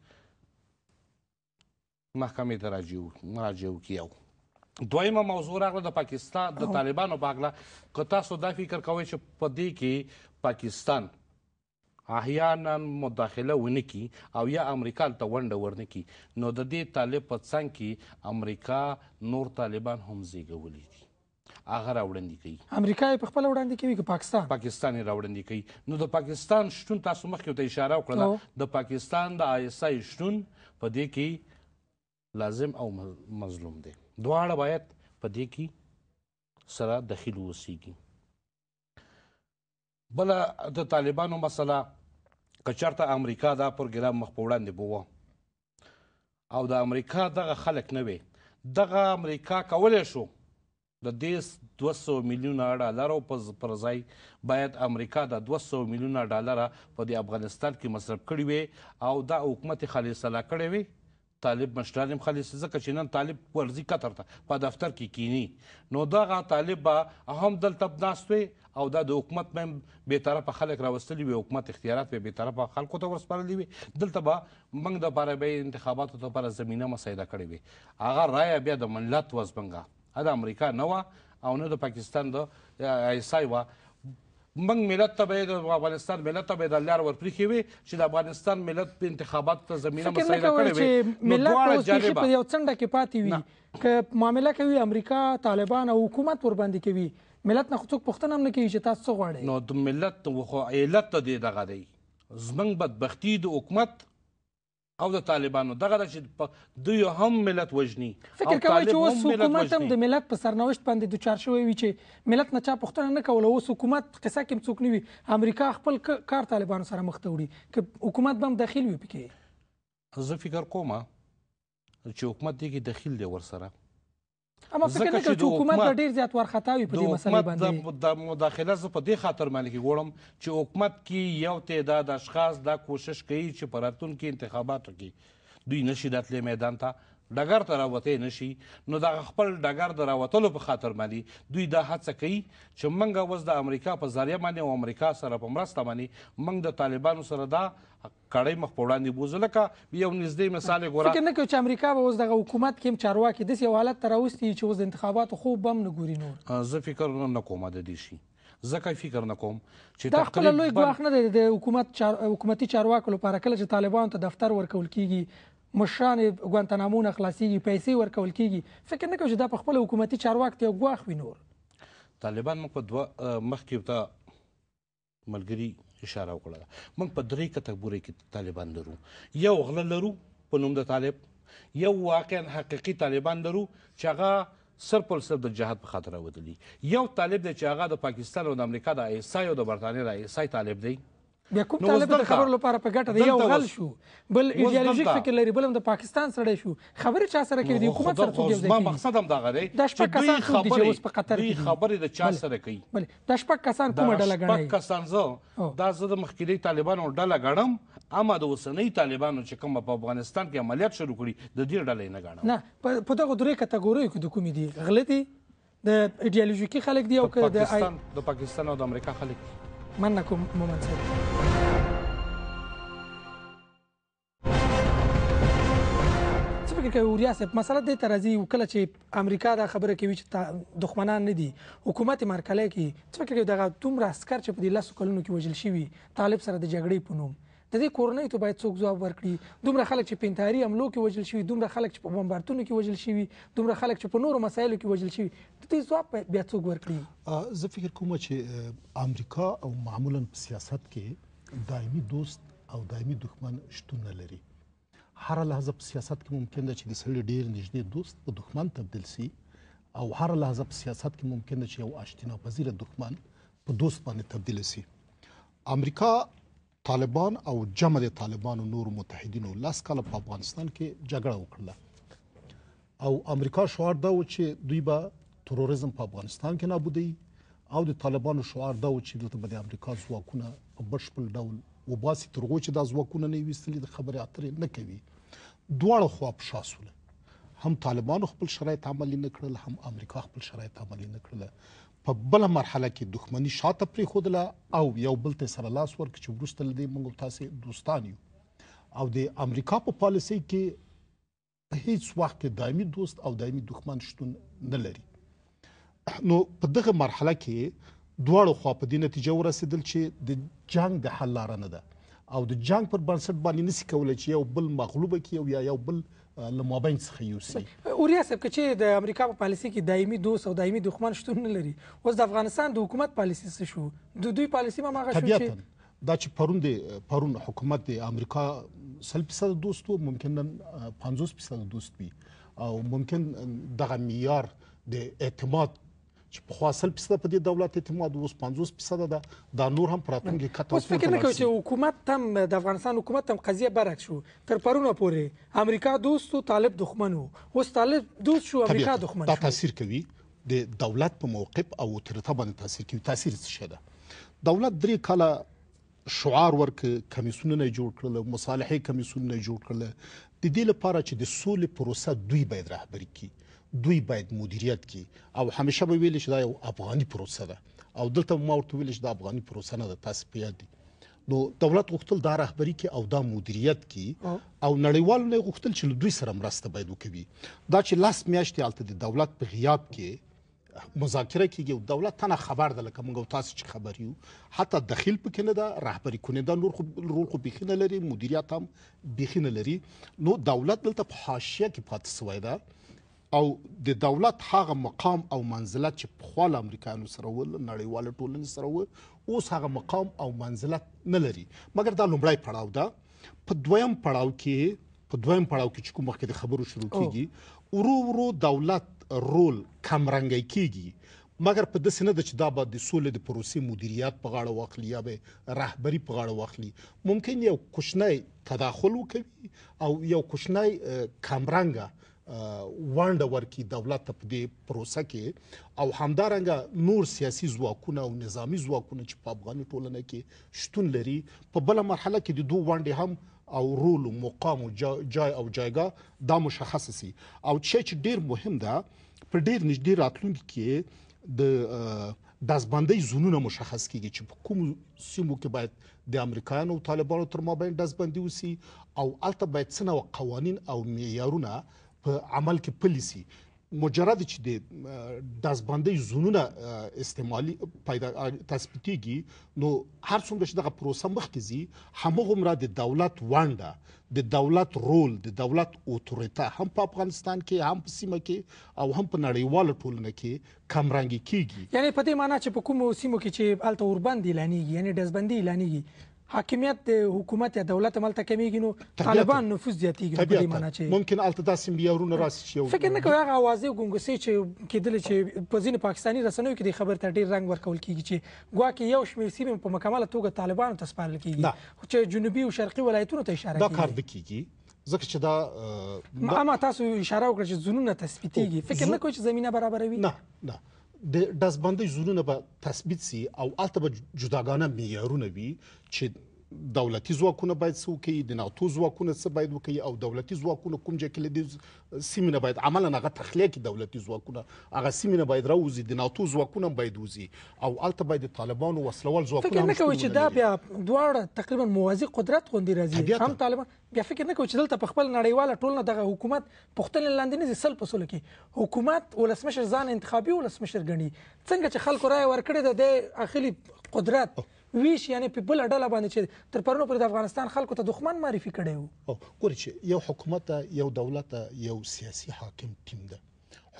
محکمې ته راجع وکړي او دویمه موضوع راغله د پاکستان د طالبانو په هکله که تاسو دا فکر کوئ چې په دې کې پاکستان احیانا مداخله ونه کی او یا امریکا ته ونډه ورنه کی نو د دې طالب په څنګ کې امریکا نور طالبان هم زیږولی دي هغه راوړندې کوي امریکا په خپل وړاندې کوي که پاکستان پاکستان یې راوړندې کوي نو د پاکستان شتون تاسو مخکې ته اشاره وکړه د پاکستان د آی اس آی شتون په دې کې لازم او مظلوم دی دواړه باید په دې کې سره دخیل وسیږي بل د طالبانو مسله کچرته امریکا دا پروګرام مخ په وړاندې بوو او د امریکا دغه خلک نه وي دغه امریکا کولی شو د دې 200 میلیونه ډالر پر ځای باید امریکا د 200 میلیونه ډالر په د افغانستان کې مصرف کړي وي او دا حکومت خالصه لا کړي وي طالب مشران هم خالص ځکه چې نن طالب ورځي قطر ته په دفتر کې کی کینی نو دغه طالب به هم دلته ناست وي او دا د حکومت مې به طرفه خلک راوستلي وي حکومت اختیارات به به طرفه خلکو ته ورسپارلي وي دلته به موږ د لپاره به انتخاباتو لپاره زمینه مساعده کړې وي هغه رایه بیا د ملت وزبنګه دا امریکا نه وه او نه د پاکستان د ایسای وه موږ ملت ته به د افغانستان ملت ته به د لار ورپریښې وي چې د افغانستان ملت په انتخاباتو ته زمینه مساعده کړې وي نو دواړه جانبه په یو څنډه کې پاتې وي که معامله کوي امریکا طالبان او حکومت ورباندې کوي ملت نه خو څوک پوښتنه هم نه کوي چې تاسو څه غواړئ نو د ملت خو علت د دې دغه دی زموږ بدبختي د حکومت او د طالبانو دغه چې دوی هم ملت وژني فکر کوي چې اوس حکومت هم د ملت په سرنوشت باندې دوچار شوی وي چې ملت نه چا پوښتنه نه کوله اوس حکومت قصه کې څوک نه وي امریکا خپل کار طالبانو سره مخ ته وړي که حکومت به هم دخیل وي پکې زه فکر کوم چې حکومت دې کې دخیل دی ورسره اما فکر نه کوم چې حکومت به ډیر زیات ورخطا وي په دې مسله باندې د مداخله زه په دې خاطر باندې غواړم چې حکومت کې یو تعداد اشخاص دا کوشش کوي چې په راتلونکو انتخاباتو کې دوی نشي راتلې میدان ته ډګر ته راوتی نشي نو دغه خپل ډګر د راوتلو په خاطر باندې دوی دا هڅه کوي چې موږ اوس د امریکا په ذریعه باندې او امریکا سره په مرسته باندې موږ د طالبانو سره دا کړی مخ په وړاندې بوزو لکه یو نږدې مثال ګوره فکر نه کوي چې امریکا به اوس دغه حکومت کې هم چارواکي داسې یو حالت ته راوستي چې اوس د انتخاباتو خوب به هم نه ګوري نور زه فکر نه کوم د دې شي زکه فکر نکوم چې دا خپل لوی ګواښ نه دی د حکومت چار... حکومتي چارواکو لپاره کله چې طالبانو ته دفتر ورکول کیږي مشران ګوانتنامو نه خلاصيږي پیسې ورکول کیږي فکر نه کوم چې دا په خپل حکومتي چارواکو ته ګواخ وي نور طالبان موږ په دوه مخکې ته ملګری اشاره وکړه موږ په درې کټګوري کې طالبان لرو یو غله لرو په نوم د طالب یو واقعا حقيقي طالبان لرو چې هغه سر پر سر د جهاد په خاطر راودلی یو طالب دی چې هغه د پاکستان او د امریکا د ایسای او د برتانیې د ایسای طالب دی بیا کوم طالب د خبرو لپاره په ګټه دی یو غل شو بل ایدیالوژیک فکر لري بل هم د پاکستان سره شو خبرې چا سره کوي د حکومت سره څه دی ما مقصد هم دا غره د شپږ کسان خبرې چې اوس په قطر کې خبرې د چا سره کوي بل د شپږ کسان کومه ډله غړي شپږ کسان زه دا زه د مخکلي طالبانو ډله غړم اما د اوسنۍ طالبانو چې کوم په افغانستان کې عملیات شروع کړي د دې ډلې نه غړم نه په دغه درې کټګوریو کې د کومې دي غلطي د ایدیالوژیکي خلک دی او د پاکستان د پاکستان او د امریکا خلک مننه کوم مومن صاحب کې کوي وریاسب مسله د ترازی وکړه چې امریکا دا خبره کوي چې دښمنان نه دي حکومت مرکلې کې څه کوي دغه تومره اسکر چې په دې لاس کولونو کې وژل شوی طالب سره د جګړې په نوم د دې کورنۍ ته باید څوک ځواب ورکړي دومره خلک چې په انتحاري حملو کې وژل شوی دومره خلک چې په بمبارتونو کې وژل شوی دومره خلک چې په نورو مسایلو کې وژل شوی د دې ځواب بیا څوک ورکړي زه فکر کوم چې امریکا او معمولا په سیاست کې دایمي دوست او دایمي دښمن شتون لري هر لحظه په سیاست کې ممکن ده چې د سړي ډیر نږدې دوست په دښمن تبدل شي او هر لحظه په سیاست کې ممکن ده چې یو آشتینا پذیر دښمن په دوست باندې تبدل شي امریکا طالبان او جمع د طالبانو نور متحدینو لاس کال په افغانستان کې جګړه وکړه او امریکا شعار دا و چې دوی به تروریزم په افغانستان کې نابودي او د طالبانو شعار دا و چې دلته به د امریکا ځواکونه په بشپړ ډول وباسي تر هغو چې دا ځواکونه نه وي ویستلي د خبرې اترې نه کوي دواړه خوا پښه شوله هم طالبانو خپل شرایط عملي نه کړل هم امریکا خپل شرایط عملي نه کړل په بل مرحله کې دښمنی شاته پرې خودله او یو بل ته سره لاس ورک چې ورسته لدې موږ تاسو دوستان یو او د امریکا په پا پالیسي کې په هیڅ وخت کې دایمي دوست او دایمي دښمن شتون نه لري نو په دغه مرحله کې دواړو خوا په دې نتیجه ورسېدل چې د جنگ د حل لاره نه ده او د جنگ پر بنسټ باندې نسی کولای چې یو بل مغلوبه کړي او یا یو بل له مابین څخه یوسي اوریا صاحب که چې د امریکا په پالیسي کې دایمي دوست او دایمي دښمن شتون نه لري اوس د افغانستان د حکومت پالیسي څه شو د دوی پالیسي ما مغه شو چې دا چې پرون د پرون حکومت د امریکا سل فیصد دوست وو ممکن نن 50 فیصد دوست وي او ممکن دغه معیار د اعتماد چې په خاصل په په دې دولت اعتماد اوس 50% ده دا نور هم پراتونګي کټه اوس فکر نه کوي چې حکومت هم د افغانستان حکومت هم قضیه برعکس شو تر پرونه پورې امریکا دوست او طالب دښمن وو اوس طالب دوست شو امریکا دښمن شو دا تاثیر کوي د دولت په موقف او ترته باندې تاثیر کوي تاثیر څه شي ده دولت درې کاله شعار ورک کمیسونونه جوړ کړل مصالحه کمیسونونه جوړ کړل د دې لپاره چې د سولې پروسه دوی باید رهبري کړي دوی باید مدیریت کړي او همیشه به ویل شي دا یو افغاني پروسه ده او دلته ما ورته ویل شي دا افغاني پروسه نه ده تاسو په یاد دي نو دولت غوښتل دا رهبری کې او دا مدیریت کې او نړیوالو نه غوښتل چې دوی سره مرسته باید وکړي دا چې لاس میاشتې حالت د دولت په غیاب کې مذاکره کیږي او دولت تنه خبر ده لکه موږ تاسو چې خبر یو حتی دخیل پکې نه ده رهبری کنه ده نور خو رول خو بخینه لري مدیریت هم بخینه لري نو دولت دلته په حاشیه کې پاتې سوی ده او د دولت هغه مقام او منزلت چې پخوا له امریکایانو سره و نړیواله ټولنې سره و اوس هغه مقام او منزلت نه لري مګر دا لومړی پړاو ده په دویم پړاو کې په دویم پړاو کې چې کوم وخت د خبرو شروع کیږي ورو ورو دولت رول کم رنګی کیږي مګر په دسه نه د چې دا به د سولې د پروسې مدیریت په غاړه واخلي یا به رهبری په غاړه واخلي ممکن یو کوچنی تداخل وکړي او یو کوچنی کمرنګه ونډه ورکړي دولت ته په دې پروسه کې او همدارنګه نور سیاسي ځواکونه او نظامی ځواکونه چې په افغاني ټولنه کې شتون لري په بل مرحله کې د دوه ونډې هم او رول او مقام او جا جای او جایګه دا مشخص سي او چې ډیر مهم ده په ډیر نږدې راتلونکي کې د داسبندۍ زونونه مشخص کیږي چې په کوم سیمو کې باید د امریکایانو او طالبانو تر مابین داسبندي وسی او البته باید څنګه قوانين او معیارونه په عمل کې پلیسي مجرد چې د داسبندۍ زونونه استعمالي پیدا تثبیتيږي نو هر څومره چې دغه پروسه مخکې ځي همغومره د دولت وانډه د دولت رول د دولت اوتوریته هم په افغانستان کې هم په سیمه کې او هم په نړیواله ټولنه کې کمرنګي کیږي یعنی په دې معنی چې په کومو سیمو کې چې الته اوربند اعلانېږي یعنی داسبندي اعلانېږي حاکمیت د حکومت یا دولت ملته کمیږي نو طالبان نفوذ زیاتیږي په دې معنی چې ممکن الته داسې معیارونه راسي چې فکر نه کوي هغه اوازې ګونګسي چې کېدل چې په ځینې پاکستاني رسنیو کې د خبر ته ډیر رنګ ورکول کیږي چې ګواکې یو شمېر سیمې په مکمله توګه طالبانو ته سپارل کیږي خو چې جنوبي او شرقي ولایتونو ته اشاره کیږي دا کار کیږي ځکه چې دا ما تاسو اشاره وکړه چې زونونه تثبیتیږي فکر نه کوئ چې زمينه برابروي نه نه د داسبندۍ زونونه به تثبیت سي او البته به جداګانه معیارونه وي چې دولتي ځواکونه باید څه وکړي د ناتو ځواکونه څه باید وکړي او دولتي ځواکونه کوم ځای کې له سیمې نه باید عملا هغه تخلیه کړي دولتي ځواکونه هغه سیمې نه باید راوځي د ناتو ځواکونه باید وځي او هلته باید د طالبانو وسلوال ځواکونه فکر نه کوي چې دا بیا دواړه تقریبا موازي قدرت غوندې راځي هم طالبان بیا فکر نه کوي چې دلته په خپل نړیواله ټولنه دغه حکومت پښتنې لاندې نه سل په سلو کې حکومت ولسمشر ځان انتخابي ولسمشر ګڼي څنګه چې خلکو رائے ورکړي د اخلي قدرت ویش یعنی پیپل اډله باندې چې تر پرونو پر د افغانستان خلکو ته دښمن معرفي کړي وو ګورئ چې یو حکومت یو دولت یو سیاسي حاکم ټیم ده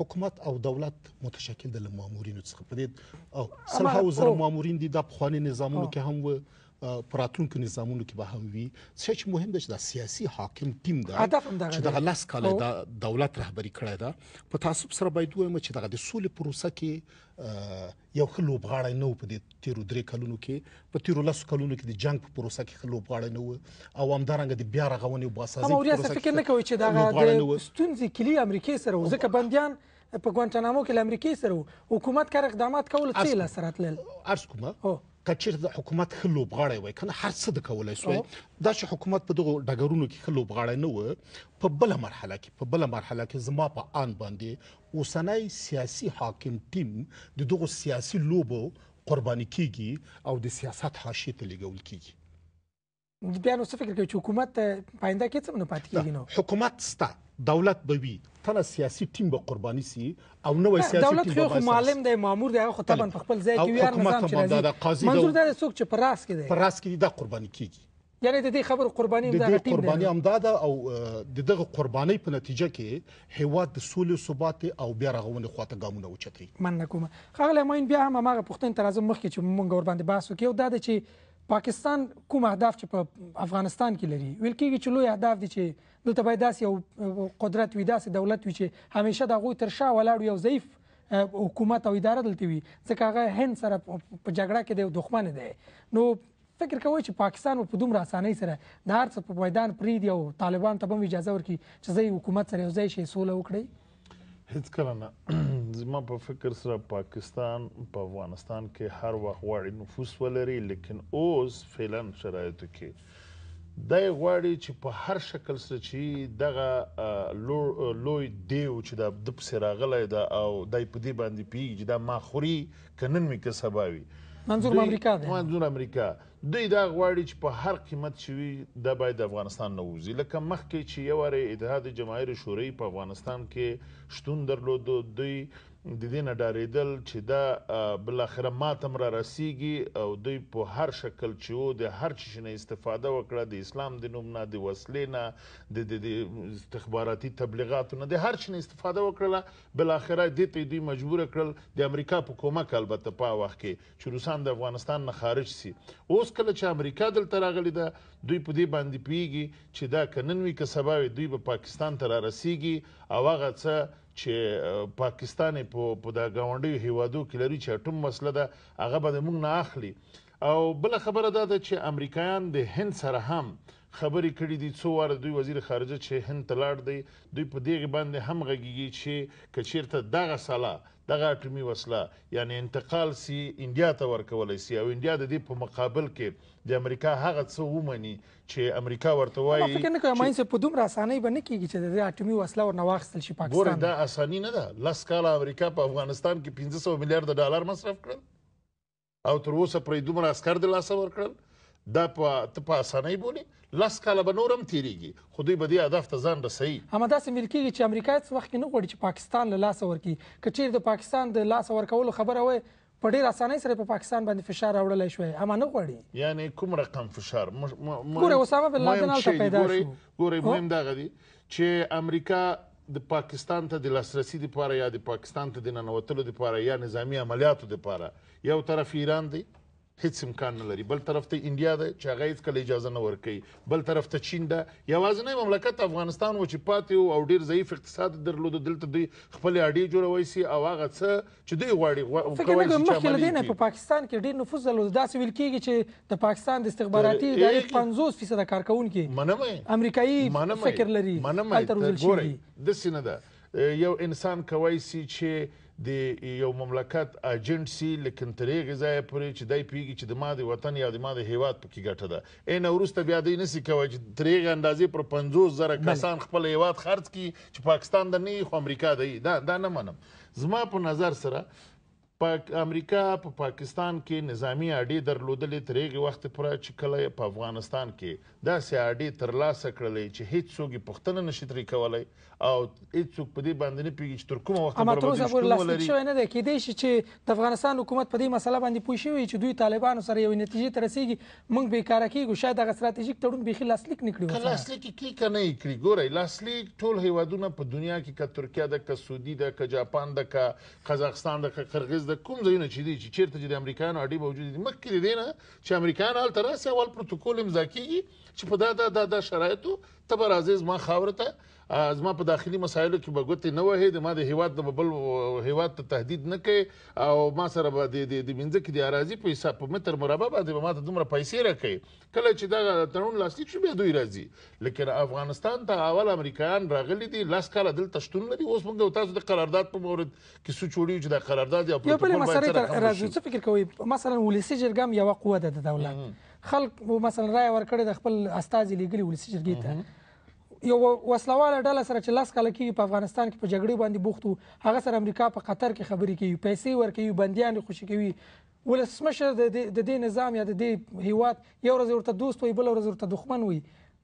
حکومت او دولت متشکل د مامورینو څخه پدې او سل هاوزر مامورین دي د خواني نظامونو کې هم و پراتونکو نظامونو کې به هم وي څه چې مهم ده چې د سیاسي حاکم ټیم دا چې د لاس کال د دولت رهبری کړی دا په تاسو سره باید وایم چې د سولې پروسه کې یو خلو بغاړی نو په دې تیرو درې کلونو کې په تیرو لاسو کلونو کې د جنگ په پروسه کې خلو بغاړی نو او همدارنګ د بیا رغونې او باسازي پروسه کې فکر نه کوي چې دا د ستونزې کلی امریکای سره ځکه بنديان په ګوانټانامو کې امریکای سره حکومت کار اقدامات کول څه لاسرات لیل ارز کومه کچیر د حکومت خلوب غاړې وای کنه هر څه د کولای شو دا چې حکومت په دغه ډګرونو کې خلوب غاړې نه و په بل مرحله کې په بل مرحله کې زما په آن باندې اوسنۍ سیاسي حاکم ټیم د دغه سیاسي لوبو قرباني کیږي او د سیاست حاشیه ته لګول کیږي بیا نو څه فکر کوي چې حکومت پاینده کې څه نه پاتې کیږي نو حکومت ستا دولت به وي تله سیاسي ټیم به قرباني سي او نو سیاسي ټیم دولت خو معلم دی مامور دی خو طبعا په خپل ځای کې ویار نظام چې راځي منظور دا څوک چې پر راس کې دی پر راس کې دی دا قرباني کیږي یعنی د دې خبر قرباني د دې قرباني امداد او د دغه قرباني په نتیجه کې هیواد د سولې ثبات او بیا رغونې خواته ګامونه اوچتري من کوم خغله ماین بیا هم هغه پښتون تر ازم مخکې چې مونږ ور باندې باسو کې او دا چې پاکستان کوم اهداف چې په افغانستان کې لري ویل کېږي چې لوی اهداف دي چې دلته باید داسې یو قدرت وي داسې دولت وي چې همیشه د هغوی تر شا ولاړ یو ضعیف حکومت او اداره دلته وي ځکه هغه هند سره په جګړه کې د دښمن دی نو فکر کوئ چې پاکستان په دومره اسانۍ سره د هر څه په میدان پرېږدي او طالبانو ته به هم اجازه ورکړي چې زه حکومت سره یو ځای شي سوله وکړئ هیڅ کله نه زما په فکر سره پاکستان په افغانستان کې هر وخت غواړي نفوس ولري لیکن اوس فعلا شرایطو کې دا غواړي چې په هر شکل سره چې دغه لوی دیو چې د پس راغلی دا او دای په دې باندې پیږي دا ما خوري کنن مې که سبا وي منظور امریکا دی منظور امریکا دوی دا غواړي چې په هر قیمت شوي د باید افغانستان نه ووزي لکه مخکې چې یو واره اتحاد جماهیر شوروي په افغانستان کې شتون درلود دوی د دې نه ډارېدل چې دا بل اخر ماتم را رسیږي او دوی په هر شکل چې وو د هر چی نه استفاده وکړه د اسلام د نوم نه د وسلې نه د استخباراتي تبلیغاتو نه د هر چی نه استفاده وکړه بل اخر دې ته دوی مجبور کړل د امریکا په کومک البته په وخت کې چې روسان د افغانستان نه خارج سي اوس کله چې امریکا دلته راغلي ده دوی په دې باندې پیږي چې دا کنن وی کسبه دوی په پاکستان ته را رسیږي او هغه څه چې پاکستان په په د غونډي هیوادو کې لري چې اټوم مسله ده هغه به موږ نه اخلي او بل خبره ده چې امریکایان د هند سره هم خبرې کړې دي څو واره دوی وزیر خارجه چې هند تلاړ دی دوی په دې باندې هم غږیږي چې کچیرته دغه سالا دغه اټومي وسله یعنی انتقال سي انډیا ته ورکول سي او انډیا د دې په مقابل کې د امریکا هغه څه ومني چې امریکا ورته وایي فکر نه کوم چې په دومره اسانۍ باندې کېږي چې د اټومي وسله ورنواخستل شي پاکستان ګوره دا اساني نه ده لس کال امریکا په افغانستان کې 1500 میلیارډ ډالر مصرف کړل او تر اوسه پرې دومره اسکر د لاس ور کړل دا په ته په اسانۍ بولې لس کاله به نور هم تېرېږي خو دوی به دې هدف ته ځان رسوي همداسې ویل کېږي چې امریکا هېڅ وخت کې نه غواړي چې پاکستان له لاسه ورکړي که چیرې د پاکستان د لاسه ورکولو خبره وای په ډیر اسانۍ سره په پاکستان باندې فشار راوړل شوی اما نه غواړي یعنی کوم رقم فشار ګوره اسامه بن لادن هلته پیدا شو ګوره مهم دغه دی چې امریکا د پاکستان ته د لاسرسي لپاره یا د پاکستان ته د ننوتلو لپاره یا نظامی عملیاتو لپاره یو طرف ایران دی هیڅ امکان نه لري بل طرف ته انډیا ده چې هغه هیڅ کله اجازه نه ورکوي بل طرف ته چین ده یوازینی مملکت افغانستان و چې پاتې او ډیر ضعیف اقتصاد درلود دلته دوی خپل اډې جوړوي سي او هغه څه چې دوی غواړي فکر کوي چې مخکې لدینه په پاکستان کې ډیر نفوذ درلود داسې ویل کیږي چې د پاکستان د استخباراتي ادارې 50% کارکونکو امریکایي فکر لري منمه ګوري د سینه ده یو انسان کوي چې د یو مملکت ایجنټ سي لیکن ترې غذای پرې چې دای پیږي چې د ما د وطن یا د ما د هیواد په کې ګټه ده عین ورسته بیا دې نسی کوي چې ترې اندازې پر 50 زره کسان خپل هیواد خرج کړي چې پاکستان د نه خو امریکا دی دا دا نه منم زما په نظر سره پاک امریکا په پا پاکستان کې نظامی اډې درلودلې ترېغه وخت پر چې کله په افغانستان کې دا سي اډې ترلاسه کړلې چې هیڅ څوک پښتنه نشي ترې کولای او هیڅوک په دې باندې نه پیږي چې تر کومه وخت به تر اوسه پورې لاسلیک شوی نه دی کېدای شي چې د افغانستان حکومت په دې مسله باندې پوه شوی چې دوی طالبانو سره یو نتیجې ته رسیږي موږ بیکاره کېږو شاید هغه ستراتیژیک تړون بیخي لاسلیک نه کړي که لاسلیک کړي که نه یې کړي ګورئ لاسلیک ټول هیوادونه په دنیا کې که ترکیه ده که سعودي ده که جاپان ده که قزاقستان ده که قرغیز ده کوم ځایونه چې دي چې چیرته چې د امریکایانو اړې موجود دي مخکې دی نه چې امریکایان هلته راسي اول پروتوکول امضا کیږي چې په دا دا دا شرایطو ته به راځې زما خاورې ته زما په داخلي مسایلو کې بغوت نه وه د ما د هیواد د بل هیواد ته تهدید نه کوي او ما سره به د د منځ کې د اراضي په حساب په متر مربع باندې ما ته دومره پیسې راکړي کله چې دا تړون لاسلیک شو به دوی راځي لیکن افغانستان ته اول امریکایان راغلي دي لاس کاله دلته شتون لري اوس موږ تاسو د قرارداد په مورد کې سوچ وړي چې د قرارداد یا پروتوکول باندې راځي څه فکر کوي مثلا ولسی جرګم یو قوه ده د دولت خلک مثلا رائے ورکړي د خپل استاد لیګلی ولسی جرګې ته یو وسلواله ډله سره چې لاس کال کې په افغانستان کې په جګړې باندې بوختو هغه سره امریکا په قطر کې خبرې کوي پیسې ورکوي بنديان خوشي کوي ولسمشر د دې نظام یا د دې هیواد یو ورځ ورته دوست وي بل ورځ ورته دښمن وي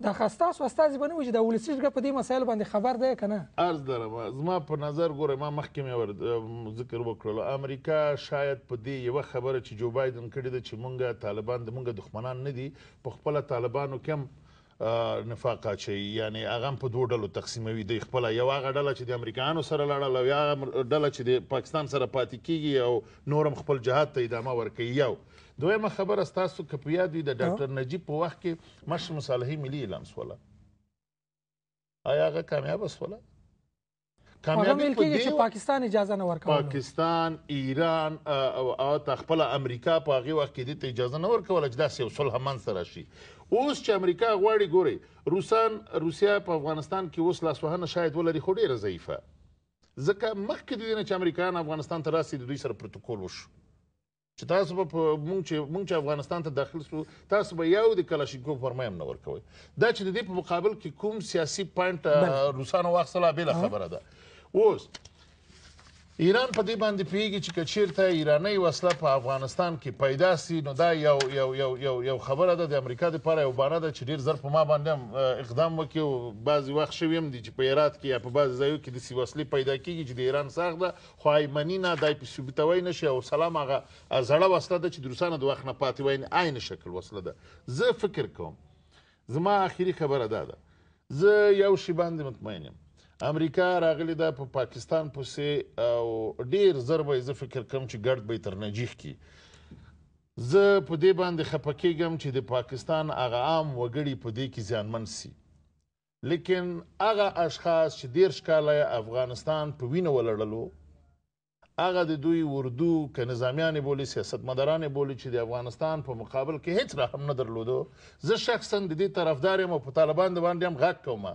دا خاصتاس واستاز بنو چې د ولسی جګړه په دې مسایل باندې خبر ده کنه ارز درم زما په نظر ګوره ما مخکې مې ذکر وکړل امریکا شاید په دې یو خبره چې جو بایدن کړی د چې مونږه طالبان د مونږه دښمنان نه دي په خپل طالبانو کم نفاق اچي یعنی هغه په دوه ډلو تقسیموي د خپل یو هغه ډله چې د امریکایانو سره لړل او یا ډله چې د پاکستان سره پاتې کیږي او نورم خپل جهاد ته ادامه ورکوي یو دویمه خبره ستاسو کپیا دی د ډاکټر نجیب په وخت کې مش مصالحي ملي اعلان سوله آیا هغه کامیاب سوله کامیابی په دې چې پاکستان اجازه نه ورکوله پاکستان ایران او خپل امریکا په هغه وخت کې د اجازه نه ورکوله چې داسې یو صلح منځ راشي اوس چې امریکا غواړي ګوري روسان روسیا په افغانستان کې اوس لاسوهنه شاید ولري خو ډیره ضعیفه ځکه مخکې د دې چې امریکایان افغانستان ته راسي د دوی سره پروتوکول وشو چې تاسو په مونږ چې مونږ چې افغانستان ته داخل شو تاسو به یو د کلاشینکوف فرمایم نه ورکوي دا چې د دې په مقابل کې کوم سیاسي پوینټ روسانو واخلې بل خبره ده اوس ایران په دې باندې پیږي چې کچیرته ایرانی وسله په افغانستان کې پیدا سي نو دا یو یو یو یو یو خبره ده د امریکا د لپاره یو بانه ده چې ډیر زر په ما باندې اقدام وکي او بعضی وخت شویم دي چې په هرات کې یا په بعضی ځایو کې د سی وسلې پیدا کیږي چې د ایران ساغ ده خو ایمنی نه دای په ثبوتوي نشي او سلام هغه زړه وسله ده چې د روسانو د وخت نه پاتې وین عین شکل وسله ده زه فکر کوم زما اخیری خبره ده ده زه یو شی باندې مطمئن یم امریکا راغلی ده په پا پاکستان پوسې او ډیر زر به زه فکر کوم چې ګرد به تر نجیح کی زه په دې باندې خپکیږم چې د پاکستان هغه عام وګړي په دې کې ځانمن سي لیکن هغه اشخاص چې ډیر شکاله افغانستان په وینه ولړلو هغه د دوی وردو ک نظامیان بولی سیاستمداران بولی چې د افغانستان په مقابل کې هیڅ رحم نه درلودو زه شخصا د دې طرفدار یم او په طالبان باندې هم غږ کوم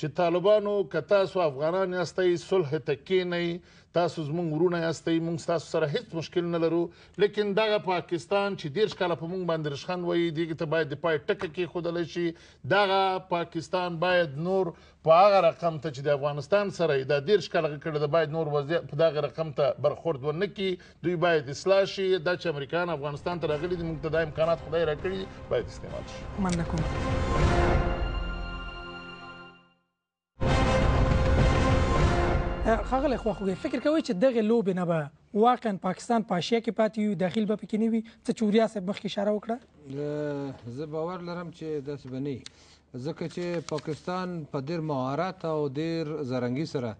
چې طالبانو که تاسو افغانان یاستئ صلح ته کېنئ تاسو زموږ ورونه یاستئ موږ تاسو سره هیڅ مشکل نه لرو لیکن دغه پاکستان چې ډیر کال په موږ باندې رښخن وایي دغه ته باید د پای ټکه کې خودل شي دغه پاکستان باید نور په هغه رقم ته چې د افغانستان سره د ډیر کال کړه د باید نور وضعیت په دغه رقم ته برخورد ونه کی دوی باید اصلاح شي دا چې امریکایان افغانستان ته راغلي دي موږ ته د امکانات خدای راکړي باید استعمال شي مننه کوم خغله خو خوږی فکر کوي چې دغه لوب نه به واقعا پاکستان په آسیا کې پاتې یو داخل به پکې نه وي ته چوریا صاحب مخکې اشاره وکړه زه باور لرم چې داسې به نه ځکه چې پاکستان په ډیر مهارت او ډیر زرنګي سره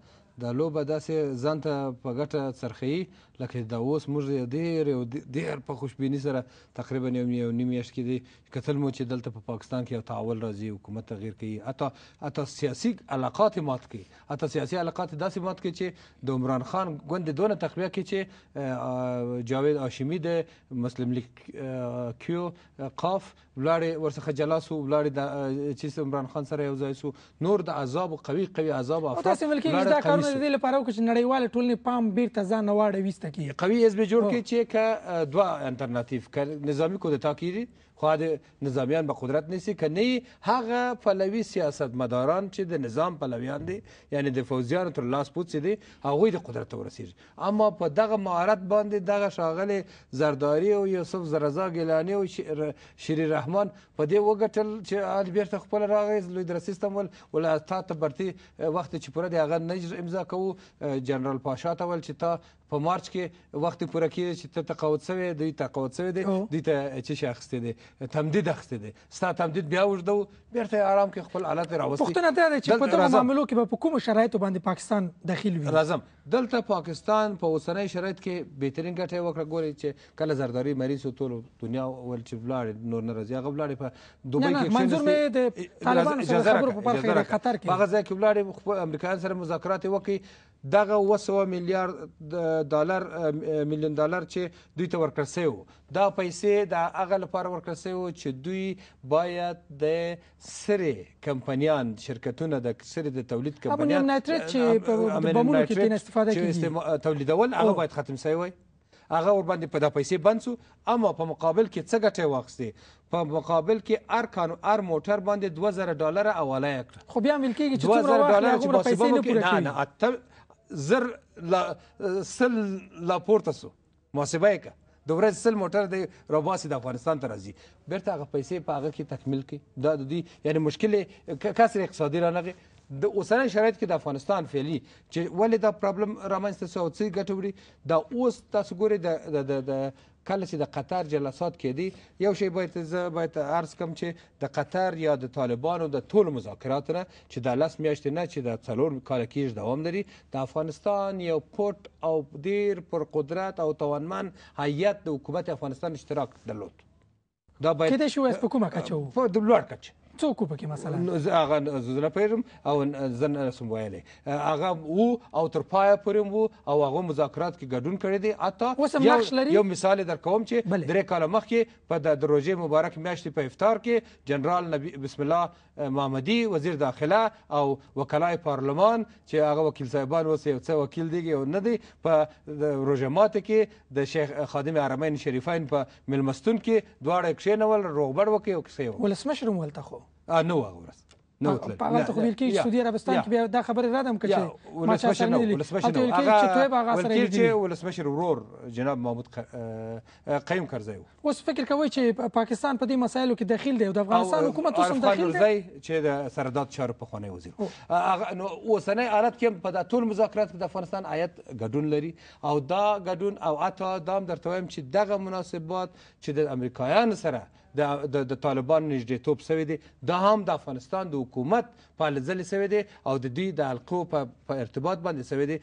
د لوبه داسې ځان ته په ګټه څرخي لکه دا اوس موږ ډېر او ډېر په خوشبینی سره تقریبا یو یو نیم میاشت کې دی کتل مو چې دلته په پاکستان کې یو تحول راځي حکومت تغییر کوي حتی حتی سیاسي علاقات مات کوي حتی سیاسي علاقات داسې مات کوي چې د عمران خان ګوند دونه تقویه کوي چې جاوید هاشمي د مسلم لیگ کیو قاف ولاړې ورڅخه جلا سو ولاړې د چې عمران خان سره یو ځای سو نور د عذاب قوي قوي عذاب افراد تاسو ملکی دا کارونه د دې لپاره وکړي چې نړیوال ټولنې پام بیرته ځان واړوي ساخته کی قوی حزب جور کی چه که دو انترناتیو که نظامی کودتا کیری خواهد نظامیان به قدرت نیستی که نه هغه پلوی سیاستمداران چې د نظام پلویان دي یعنی د فوزیانو تر لاس پوڅې دي هغوی د قدرت ته ورسیږي اما په دغه مهارت باندې دغه شاغل زرداری او یوسف رضا ګیلانی او شیری رحمان په دې وګټل چې بیرته خپل راغی لوی درسیستم ول ول تا ته برتي وخت چې پوره دی هغه نجر امضا کوو جنرال پاشا ته ول چې تا په مارچ کې وخت پوره کیږي چې ته تقاعد شوی دوی تقاعد شوی دی دوی ته چې شي اخیستی دی تمدید اخیستی دی ستا تمدید بیا اوږده و بیرته آرام کې خپل حالت یې راوستي پوښتنه دا ده چې په دغه معاملو کې به په کومو شرایطو باندې پاکستان دخیل وي راځم دلته پاکستان په اوسنی شرایط کې بهترین ګټه یې وکړه ګورئ چې کله زرداري مریض و ټولو دنیا ویل چې ولاړې نور نه راځي هغه ولاړې په دوبۍ کې منظور مې د طالبانو سره خبرو په برخه کې قطر کې هغه ځای کې ولاړې امریکایان سره مذاکرات یې وکړي دغه وسو میلیارډ ډالر میلیون ډالر چې دوی ته ورکړ سیو دا پیسې د هغه لپاره ورکړ سیو چې دوی باید د سره کمپنیان شرکتونه د سره د تولید کمپنیان امونیم نایتریت چې په بمونو کې تین استفاده کیږي تولیدول هغه باید ختم سوی وي هغه ور باندې په دا پیسې بند سو اما په مقابل کې څه ګټه واخستې په مقابل کې ار کانو ار موټر باندې 2000 ډالر اواله کړ خو بیا ملکیږي چې 2000 ډالر چې پاسبل نه نه زر لا سل لا پورته سو محاسبه یې که د ورځ سل موټر دی راباسي د افغانستان ته راځي بیرته هغه پیسې په هغه کې تکمیل کړي دا د دوی یعنی مشکل کسر اقتصادي رانغی د اوسنۍ شرایط کې د افغانستان فعلی چې ولې دا پرابلم رامنځته سو او څه ګټه وړي دا اوس تاسو ګورئ د کله چې د قطر جلسات کېدي یو شی باید زه باید عرض کم چې د قطر یا د طالبانو د ټول مذاکرات نه چې د لس میاشتې نه چې د څلور کاله کېږ دوام لري د افغانستان یو پټ او ډیر پر قدرت او توانمن هیئت د حکومت افغانستان اشتراک درلود دا باید کېدای شي وایس په کومه کچه و په لوړ کچه څوک په کې مثلا هغه زه نه پېژم او زه نه سم ویلی هغه وو او تر پایه پورې وو او هغه مذاکرات کې ګډون کړی دی حتی یو مثال در کوم چې درې کاله مخکې په د دروژې مبارک میاشتې په افطار کې جنرال نبی بسم الله محمدي وزیر داخله او وکلای پارلمان چې هغه وکیل صاحبان اوس یو څه وکیل دی او نه دی په روژه ماته کې د شیخ خادم حرمین شریفین په ملمستون کې دواړه کښېنول روغبړ وکړي او کیسې ولسمشر مو هلته خو نو هغه ورځ نو تل په هغه خو ویل کې سعودي عربستان کې بیا دا خبره را دم کچې ما چا سره نه دي ولسمشر چې ولسمشر ورور جناب محمود قیم کرزی اوس فکر کوي چې پاکستان په دې مسایلو کې دخیل دی او د افغانستان حکومت اوس هم دخیل دی چې د سرداد چار په خانه وزیر نو اوسنۍ حالت کې په ټول مذاکرات کې د افغانستان آیت ګډون لري او دا ګډون او اته دام درته وایم چې دغه مناسبات چې د امریکایانو سره د د طالبانو نږدېتوب سوی دی دا هم د افغانستان د حکومت په لزلې سوی دی او د دوی د حلقو په ارتباط باندې سوی دی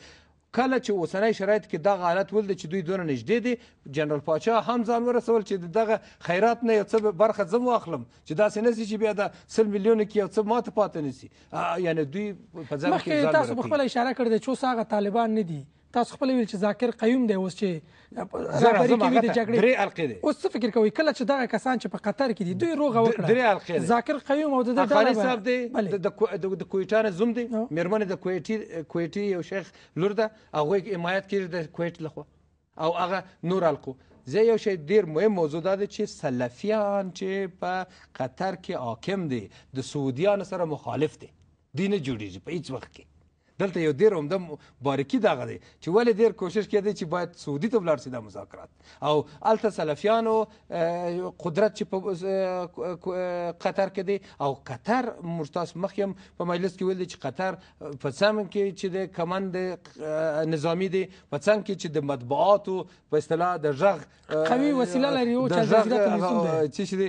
کله چې اوسنۍ شرایط کې دغه حالت ول چې دوی دونه نږدې دي جنرال پاچا هم ځان ورسول چې دغه خیرات نه یو څه برخه زم واخلم چې داسې نه چې بیا د 100 میلیونه کې یو څه ماته پاتې نسی یعنی دوی په ځان کې ځان تاسو خپل اشاره کړی چې اوس هغه طالبان نه دي تاسو خپل ویل چې ذاکر قیوم دی اوس چې رهبري کوي د جګړې درې القې دي اوس څه فکر کوي کله چې دغه کسان چې په قطر کې دي دوی روغه وکړه درې القې دي ذاکر قیوم او د دغه خالد صاحب دی د د کویټا نه زوم دی مېرمن د کویټي کویټي یو شیخ لور ده هغه حمایت کوي د کویټ لخوا او هغه نور القو زه یو شی ډیر مهم موضوع دا ده چې سلفیان چې په قطر کې حاکم دي د سعودیانو سره مخالف دي دی نه جوړیږي په هیڅ وخت کې دلته یو ډیر عمده باریکي دغه دی چې ولې ډیر کوشش کېدی چې باید سعودي ته ولاړ شي دا مذاکرات او هلته سلفیانو قدرت چې په قطر کې دی او قطر موږ تاسو مخکې هم په مجلس کې ویل چې قطر په څمن کې چې د کمند نظامی دی په څنګ کې چې د مطبوعاتو په اصطلاح د غږ قوي وسیله لري او چې چې دی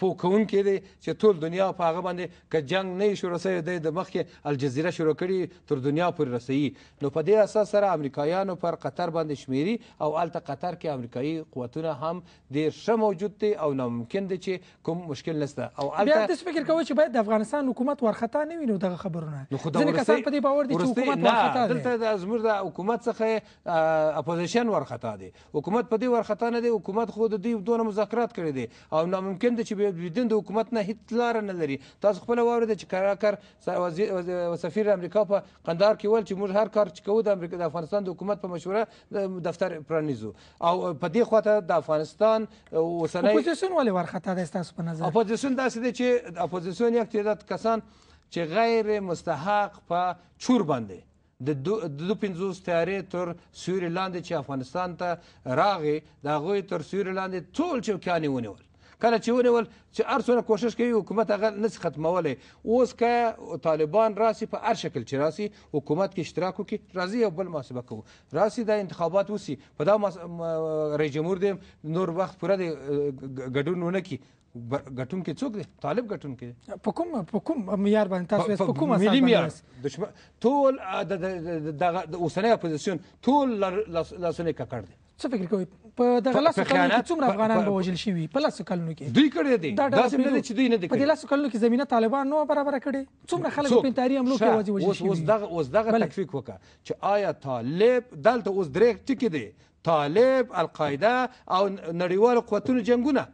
پوه کوونکی دی چې ټول دنیا په هغه باندې که جنګ نه شو رسوی دی د مخکې الجزیره شروع کړي تر دنیا پورې رسوي نو په دې اساس سره امریکایانو پر قطر باندې شمیري او هلته قطر کې امریکایي قوتونه هم ډېر ښه موجود دی او ناممکن دی چې کوم مشکل نشته او بیا تاسو فکر کوئ چې باید د افغانستان حکومت وارخطا نه وي نو دغه خبرونه ځینې کسان په دې باور دي چې حکومت وارخطا دی دلته زموږ د حکومت څخه اپوزیشن وارخطا دی حکومت په دې وارخطا نه دی حکومت خو د دوی دونه مذاکرات کړی دی او ناممکن دی چې بدون د حکومت نه هیڅ لار نه لري تاسو خپل واورئ چې کراکر سفیر امریکا په قندهار کې ویل چې موږ هر کار چې کوو د امریکا د افغانستان د حکومت په مشوره دفتر پرانیزو او په دې خواته د افغانستان اوسنۍ اپوزیسیون ولې ورخطا دی ستاسو په نظر اپوزیسیون داسې دی چې اپوزیسیون یو تعداد کسان چې غیر مستحق په چور باندې د دو, دو پنځوس تیارې تر سیوري لاندې چې افغانستان ته راغی د هغوی تر سیوري لاندې ټول چوکیانې ونیول کله چې ونیول چې هر څومره کوشش کوي حکومت هغه نسي ختمولی اوس که طالبان راسي په هر شکل چې راسي حکومت کې اشتراک وکړي راځي یو بل محاسبه کوو راسي دا انتخابات وسي په دا رئیس جمهور دی نور وخت پوره دی ګډون ونه کړي ګټون کې څوک دی طالب ګټون کې په کوم په کوم معیار باندې تاسو په کوم ملي معیار دښمن ټول د اوسنۍ اپوزیسیون ټول لاسونه ککړ دي څه فکر کوئ په دغه لاسو کلونو کې څومره افغانان به وژل شوي په لاسو کلونو کې دوی کړی دي داسې نه دي چې دوی نه دي کړی په دې لاسو کلونو کې زمينه طالبان نو برابر کړي څومره خلک په انتحاري حملو کې وځي وژل شوي اوس دغه اوس دغه تکفیک وکړه چې آیا طالب دلته اوس درې ټکی دي طالب القاعده او نړیوال قوتونو جنگونه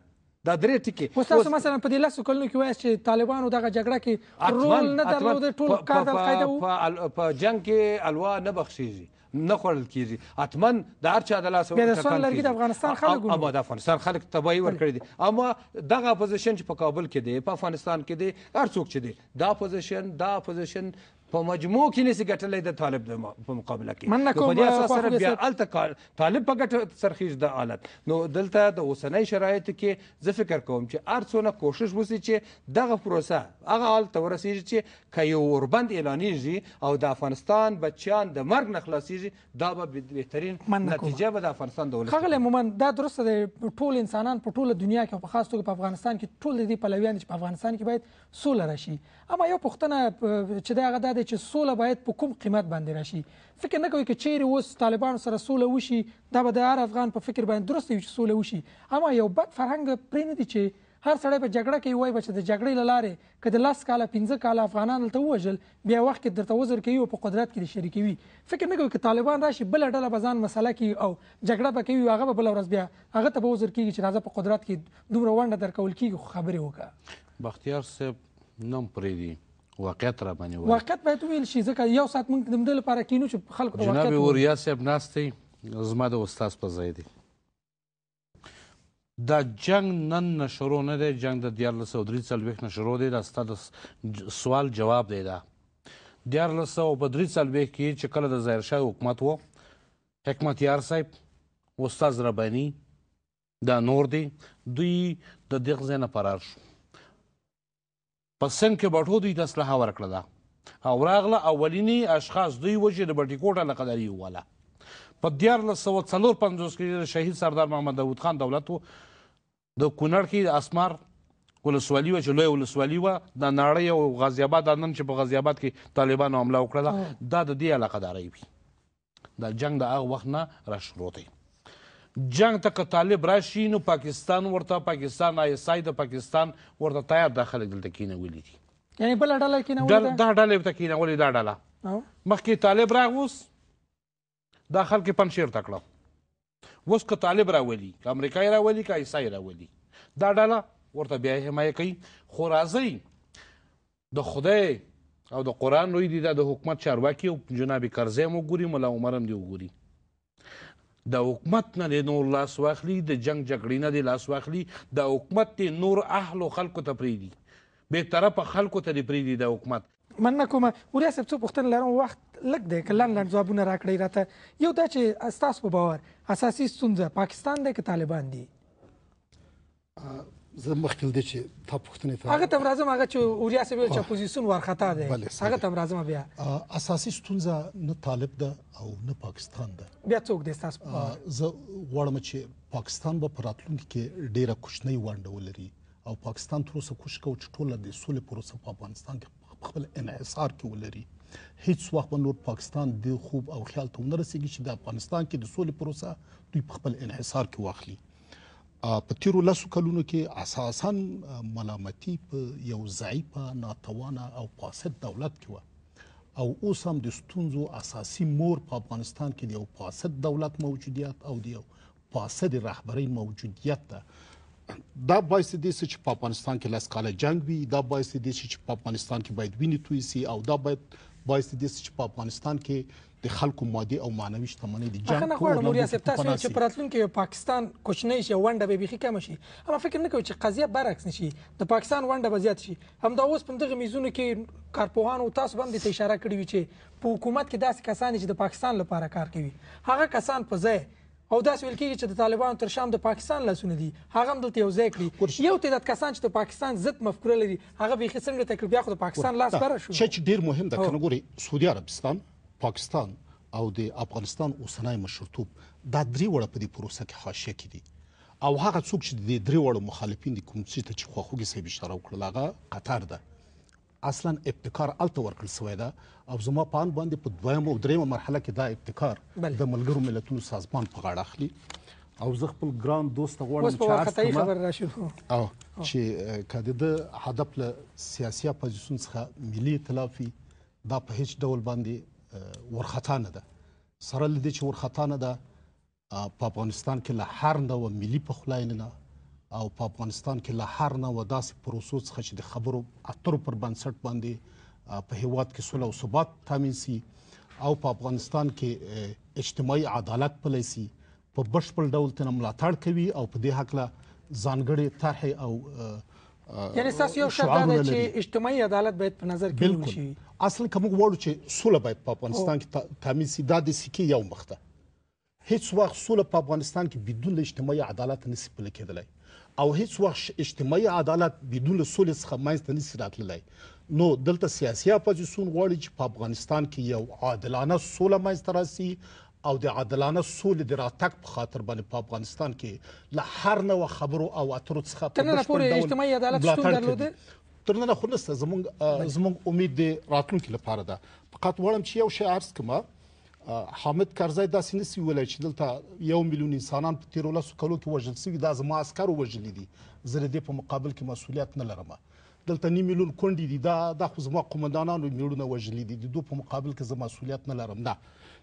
دا درې ټکي تاسو مثلا په دې لاسو کلونو کې وایي چې طالبانو دغه جګړه کې رول نه درلود ټول کار القاعده په جنگ کې الوا نه بخشيږي نه خوړل کیږي حتما د هر چا د لاسه بیا د سوال لرګي د افغانستان خلک اما د افغانستان خلک تباہي ورکړي دي اما دغه اپوزیشن چې په کابل کې دی په افغانستان کې دی هر څوک چې دی دا اپوزیشن دا اپوزیشن په مجموع کې نسی ګټلې د طالب د په مقابله کې من کوم په اساس سره بیا الته طالب په ګټه سرخیش د حالت نو دلته د اوسنۍ شرایط کې زه فکر کوم چې ارڅونه کوشش وسی چې دغه پروسه هغه حالت ورسیږي چې کایو وربند اعلانېږي او د افغانستان بچیان د مرګ نه خلاصيږي دا به بهترین نتیجه به د افغانستان دولت خغل مومن دا درسته د ټول انسانان په ټوله دنیا کې په خاص توګه په افغانستان کې ټول دې پلویان چې په افغانستان کې باید سوله راشي اما یو پښتنه چې دا هغه دی چې سوله باید په کوم قیمت باندې راشي فکر نه کوي چې چیرې اوس طالبان سره سوله وشي دا به د هر افغان په فکر باندې درست وي چې سوله وشي اما یو بد فرهنګ پرې نه دی چې هر سړی په جګړه کې وای بچ د جګړې لارې کله لاس کاله 15 کاله افغانان ته وژل بیا وخت کې درته وزر کوي او په قدرت کې شریکوي فکر نه کوي چې طالبان راشي بل ډله بزان مسله کې او جګړه به کوي هغه به بل ورځ بیا هغه ته وزر کوي چې راځه په قدرت کې دومره ونده درکول کیږي خبرې وکړه بختیار صاحب نوم پرې دی واقعیت را باندې وایي واقعیت باید وویل شي ځکه یو ساعت موږ د همدې لپاره کینو چې خلکو ته جناب وریا صاحب ناست دی زما د استاد په ځای دی دا جنگ نن نه شروع نه دی جنگ د دیارلس سوه درې څلوېښت نه شروع دی دا ستا د سوال جواب دی دا دیارلس سوه په درې څلوېښت کې چې کله د ظاهرشاه حکومت و حکمت یار صاحب استاد رباني دا نور دی دوی د دغ ځای نه فرار شو په سند کې بټو دوی ته اسلحه ورکړه ده او راغله اولینی اشخاص دوی وجې د بټیکوټه له قدرې وواله په دیارلس سوه څلور پنځوس کې شهید سردار محمد داود خان دولت و د کونړ کې د اسمار ولسوالي وه چې لویه ولسوالي وه د ناړۍ او غازی آباد نن چې په غازی آباد کې طالبانو حمله وکړه ده دا د دې علاقه دارۍ وي دا جنگ د هغه وخت نه را شروع دی جنگ ته که طالب راشي نو پاکستان ورته پاکستان آی اس آی د پاکستان ورته تیار دا خلک دلته کینولي دي یعنی بله ډله کینولې دا ډله ورته کینولې دا ډله مخکې طالب راغ اوس دا خلک پنشیر ته کړه اوس که طالب راولي که امریکایي راولي که عیسایي راولي دا ډله ورته بیا حمایه کوي خو راځئ د خدای او د قرآن روی دي دا د حکومت چارواکي او جناب کرزی هم وګوري ملا عمر هم دې وګوري د حکومت نه دی نور لاس واخلي د جنگ جګړې نه دی لاس واخلي د حکومت دی نور اهلو خلکو ته پرېږدي بې طرفه خلکو ته دی پرېږدي د حکومت مننه کوم وریا صاحب څو پوښتنه لرم وخت لګ دی کلان لاند ځوابونه راکړی راته یو دا چې استاس په باور اساسي ستونزه پاکستان دی که طالبان دی زه مخکې دی چې تا پوښتنې ته هغه تم راځم هغه چې اوریا صاحب چې پوزیشن ورخطا دی هغه تم راځم بیا اساسي ستونزه نه طالب ده او نه پاکستان ده بیا څوک دی تاسو زه غواړم چې پاکستان به په راتلونکي کې ډیره کوچنۍ ونډه ولري او پاکستان تر اوسه کوشش کوي چې ټول د سولې پروسه په افغانستان کې خپل انحصار کې ولري هیڅ وخت به نور پاکستان د خوب او خیال ته ونه رسیږي چې د افغانستان کې د سولې پروسه دوی په خپل انحصار کې واخلي په تیرو لسو کلونو کې اساسا ملامتي په یو ضعیفه ناتوانه او فاسد دولت کې وه او اوس هم د ستونزو اساسي مور په افغانستان کې د یو فاسد دولت موجودیت او د یو فاسد رهبرۍ موجودیت ده دا باعث دي چې په افغانستان کې لاس کال جنگ وي دا باعث دي چې په افغانستان کې باید ویني توي سي او دا باید باعث دي چې په افغانستان کې د خلکو مادي او معنوي شتمنۍ د جنګ نه غواړم موریا صاحب تاسو چې په راتلونکي کې پاکستان کوچنۍ شي ونډه به بیخي کم شي اما فکر نه کوي چې قضیه برعکس نشي د پاکستان ونډه به زیات شي همدا اوس په دغه میزونو کې کارپوهان او تاسو باندې اشاره کړې وي چې په حکومت کې داسې کسان چې د پاکستان لپاره کار کوي هغه کسان په ځای او داس ویل کېږي چې د طالبانو تر شام د پاکستان لاسونه دي هغه هم دلته یو ځای کړي یو تعداد کسان چې د پاکستان ضد مفکوره لري هغه بیخي څنګه تکلیف بیا خو د پاکستان لاس بره شو چې ډیر مهم ده کنه ګوري سعودي عربستان پاکستان او د افغانستان اوسنۍ مشرتوب دا درې وړه په دې پروسه کې حاشیه کې دي او هغه څوک چې د درې وړو مخالفین دي کوم څه ته چې خواخوږي صاحب اشاره وکړل هغه قطر ده اصلا ابتکار الته ورکړل سوی ده او زما په ان باندې په دویم او دریم مرحله کې دا ابتکار د ملګرو ملتونو سازمان په غاړه اخلي او زه خپل ګران دوست غواړم چې هغه خبر راشو او چې کده د هدف له سیاسي اپوزيشن څخه ملي تلافي دا په هیڅ ډول باندې ورخطا نه ده سره له دې چې ورخطا نه ده په افغانستان کې له هر نوع ملي پخلاینې نه او په افغانستان کې له هر نوع داسې پروسو څخه چې د خبرو اترو پر بنسټ باندې په هیواد کې سوله او ثبات تامین سي او په افغانستان کې اجتماعي عدالت پلی سي په بشپړ ډول تنه ملاتړ کوي او په دې حق له ځانګړي طرح او یعنی تاسو یو شرط دا چې اجتماعي عدالت باید په نظر کې ونیول شي اصلا کوم وړو چې سوله باید په افغانستان کې تامین سي دا د سکی یو مخته هیڅ وخت سوله په افغانستان کې بدون اجتماعي عدالت نشي پلی کېدلی او هیڅ وخت اجتماعي عدالت بدون سولې څخه مایسته نشي راتللی نو دلته سیاسي اپوزيشن غواړي چې په افغانستان کې یو عادلانه سوله مایسته راسي او د عادلانه سولې د راتګ په خاطر باندې په افغانستان کې له هر نوع خبرو او اترو څخه په بشپړ ډول اجتماعي عدالت شتون درلود تر نه خو نسته زمونږ زمونږ امید د راتلونکي لپاره ده فقط وړم چې یو شی عرض کما حامد کرزی داسې نسی ویلی چې دلته یو میلیون انسانان په تیرو لسو کلو کې وژل سوي دا زما عسکرو وژلي دي زه د دې په مقابل کې مسؤلیت نه لرم دلته نیم میلیون کونډې دي دا دا خو زما قومندانانو میړونه وژلي دي د دوی په مقابل کې زه مسؤلیت نه لرم نه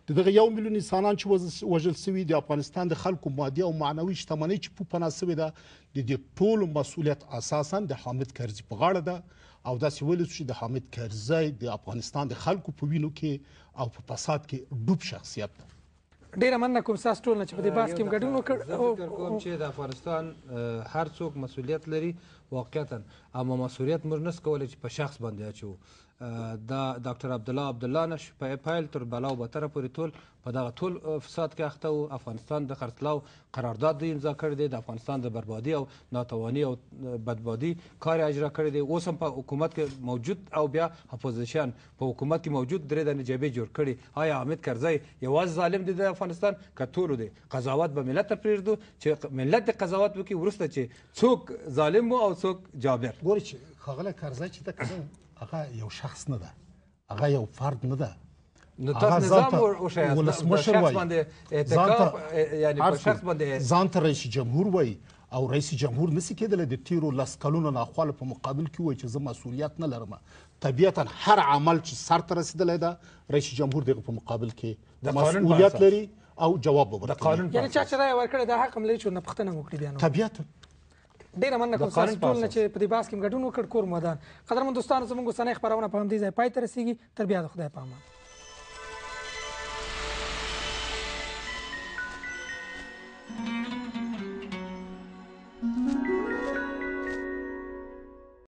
د دغه یو میلیون انسانان چې وژل شوي د افغانستان د خلکو مادي او معنوي شتمنۍ چې په پناه شوې ده د دې ټولو مسولیت اساسا د حامد کرزي په غاړه ده او داسې ویل چې د حامد کرزي د افغانستان د خلکو په وینو کې او په فساد کې ډوب شخصیت ده ډیره مننه کوم ساس ټول نه چې په دې بحث کې ګډون وکړ او کوم چې د افغانستان هر څوک مسولیت لري واقعتا اما مسولیت موږ نه کولای چې په شخص باندې اچو دا ډاکټر عبد الله عبد الله نش په پایل تر بلا او بتر پورې ټول په دغه ټول فساد کې اخته او افغانستان د خرڅلاو قرارداد دی امضا کړی دی د افغانستان د بربادي او ناتواني او بدبادي کار اجرا کړی دی اوس هم په حکومت کې موجود او بیا اپوزیشن په حکومت کې موجود درې د نجیبې جوړ کړي آیا حامد کرزی یوازې ظالم دی د افغانستان که ټولو دی قضاوت به ملت ته پرېږدو چې ملت د قضاوت وکړي وروسته چې څوک ظالم وو او څوک جابر ګورئ چې ښاغلی کرزی چې ده هغه یو شخص نه ده هغه یو فرد نه ده نو تاسو نظام او ولسمشر وای یعنی په شخص باندې ځان ته رئیس جمهور وای او رئیس جمهور نسی کېدل د تیرو لس کلونو ناخواله په مقابل کې وای چې زه مسؤلیت نه لرم طبیعتا هر عمل چې سر ته رسیدلی ده رئیس جمهور دغه په مقابل کې مسؤلیت لري او جواب به ورکوي یعنی چا چې رایه ورکړې دا حق هم لري چې ورنه پوښتنه وکړي بیا نو طبیعتا ډیره مننه کوم تاسو ټول نه چې په دې باس کې ګډون وکړ کور مدان قدرمن دوستانو زموږ سنې خبرونه په همدې ځای پای ته رسیدي تر بیا د خدای په امان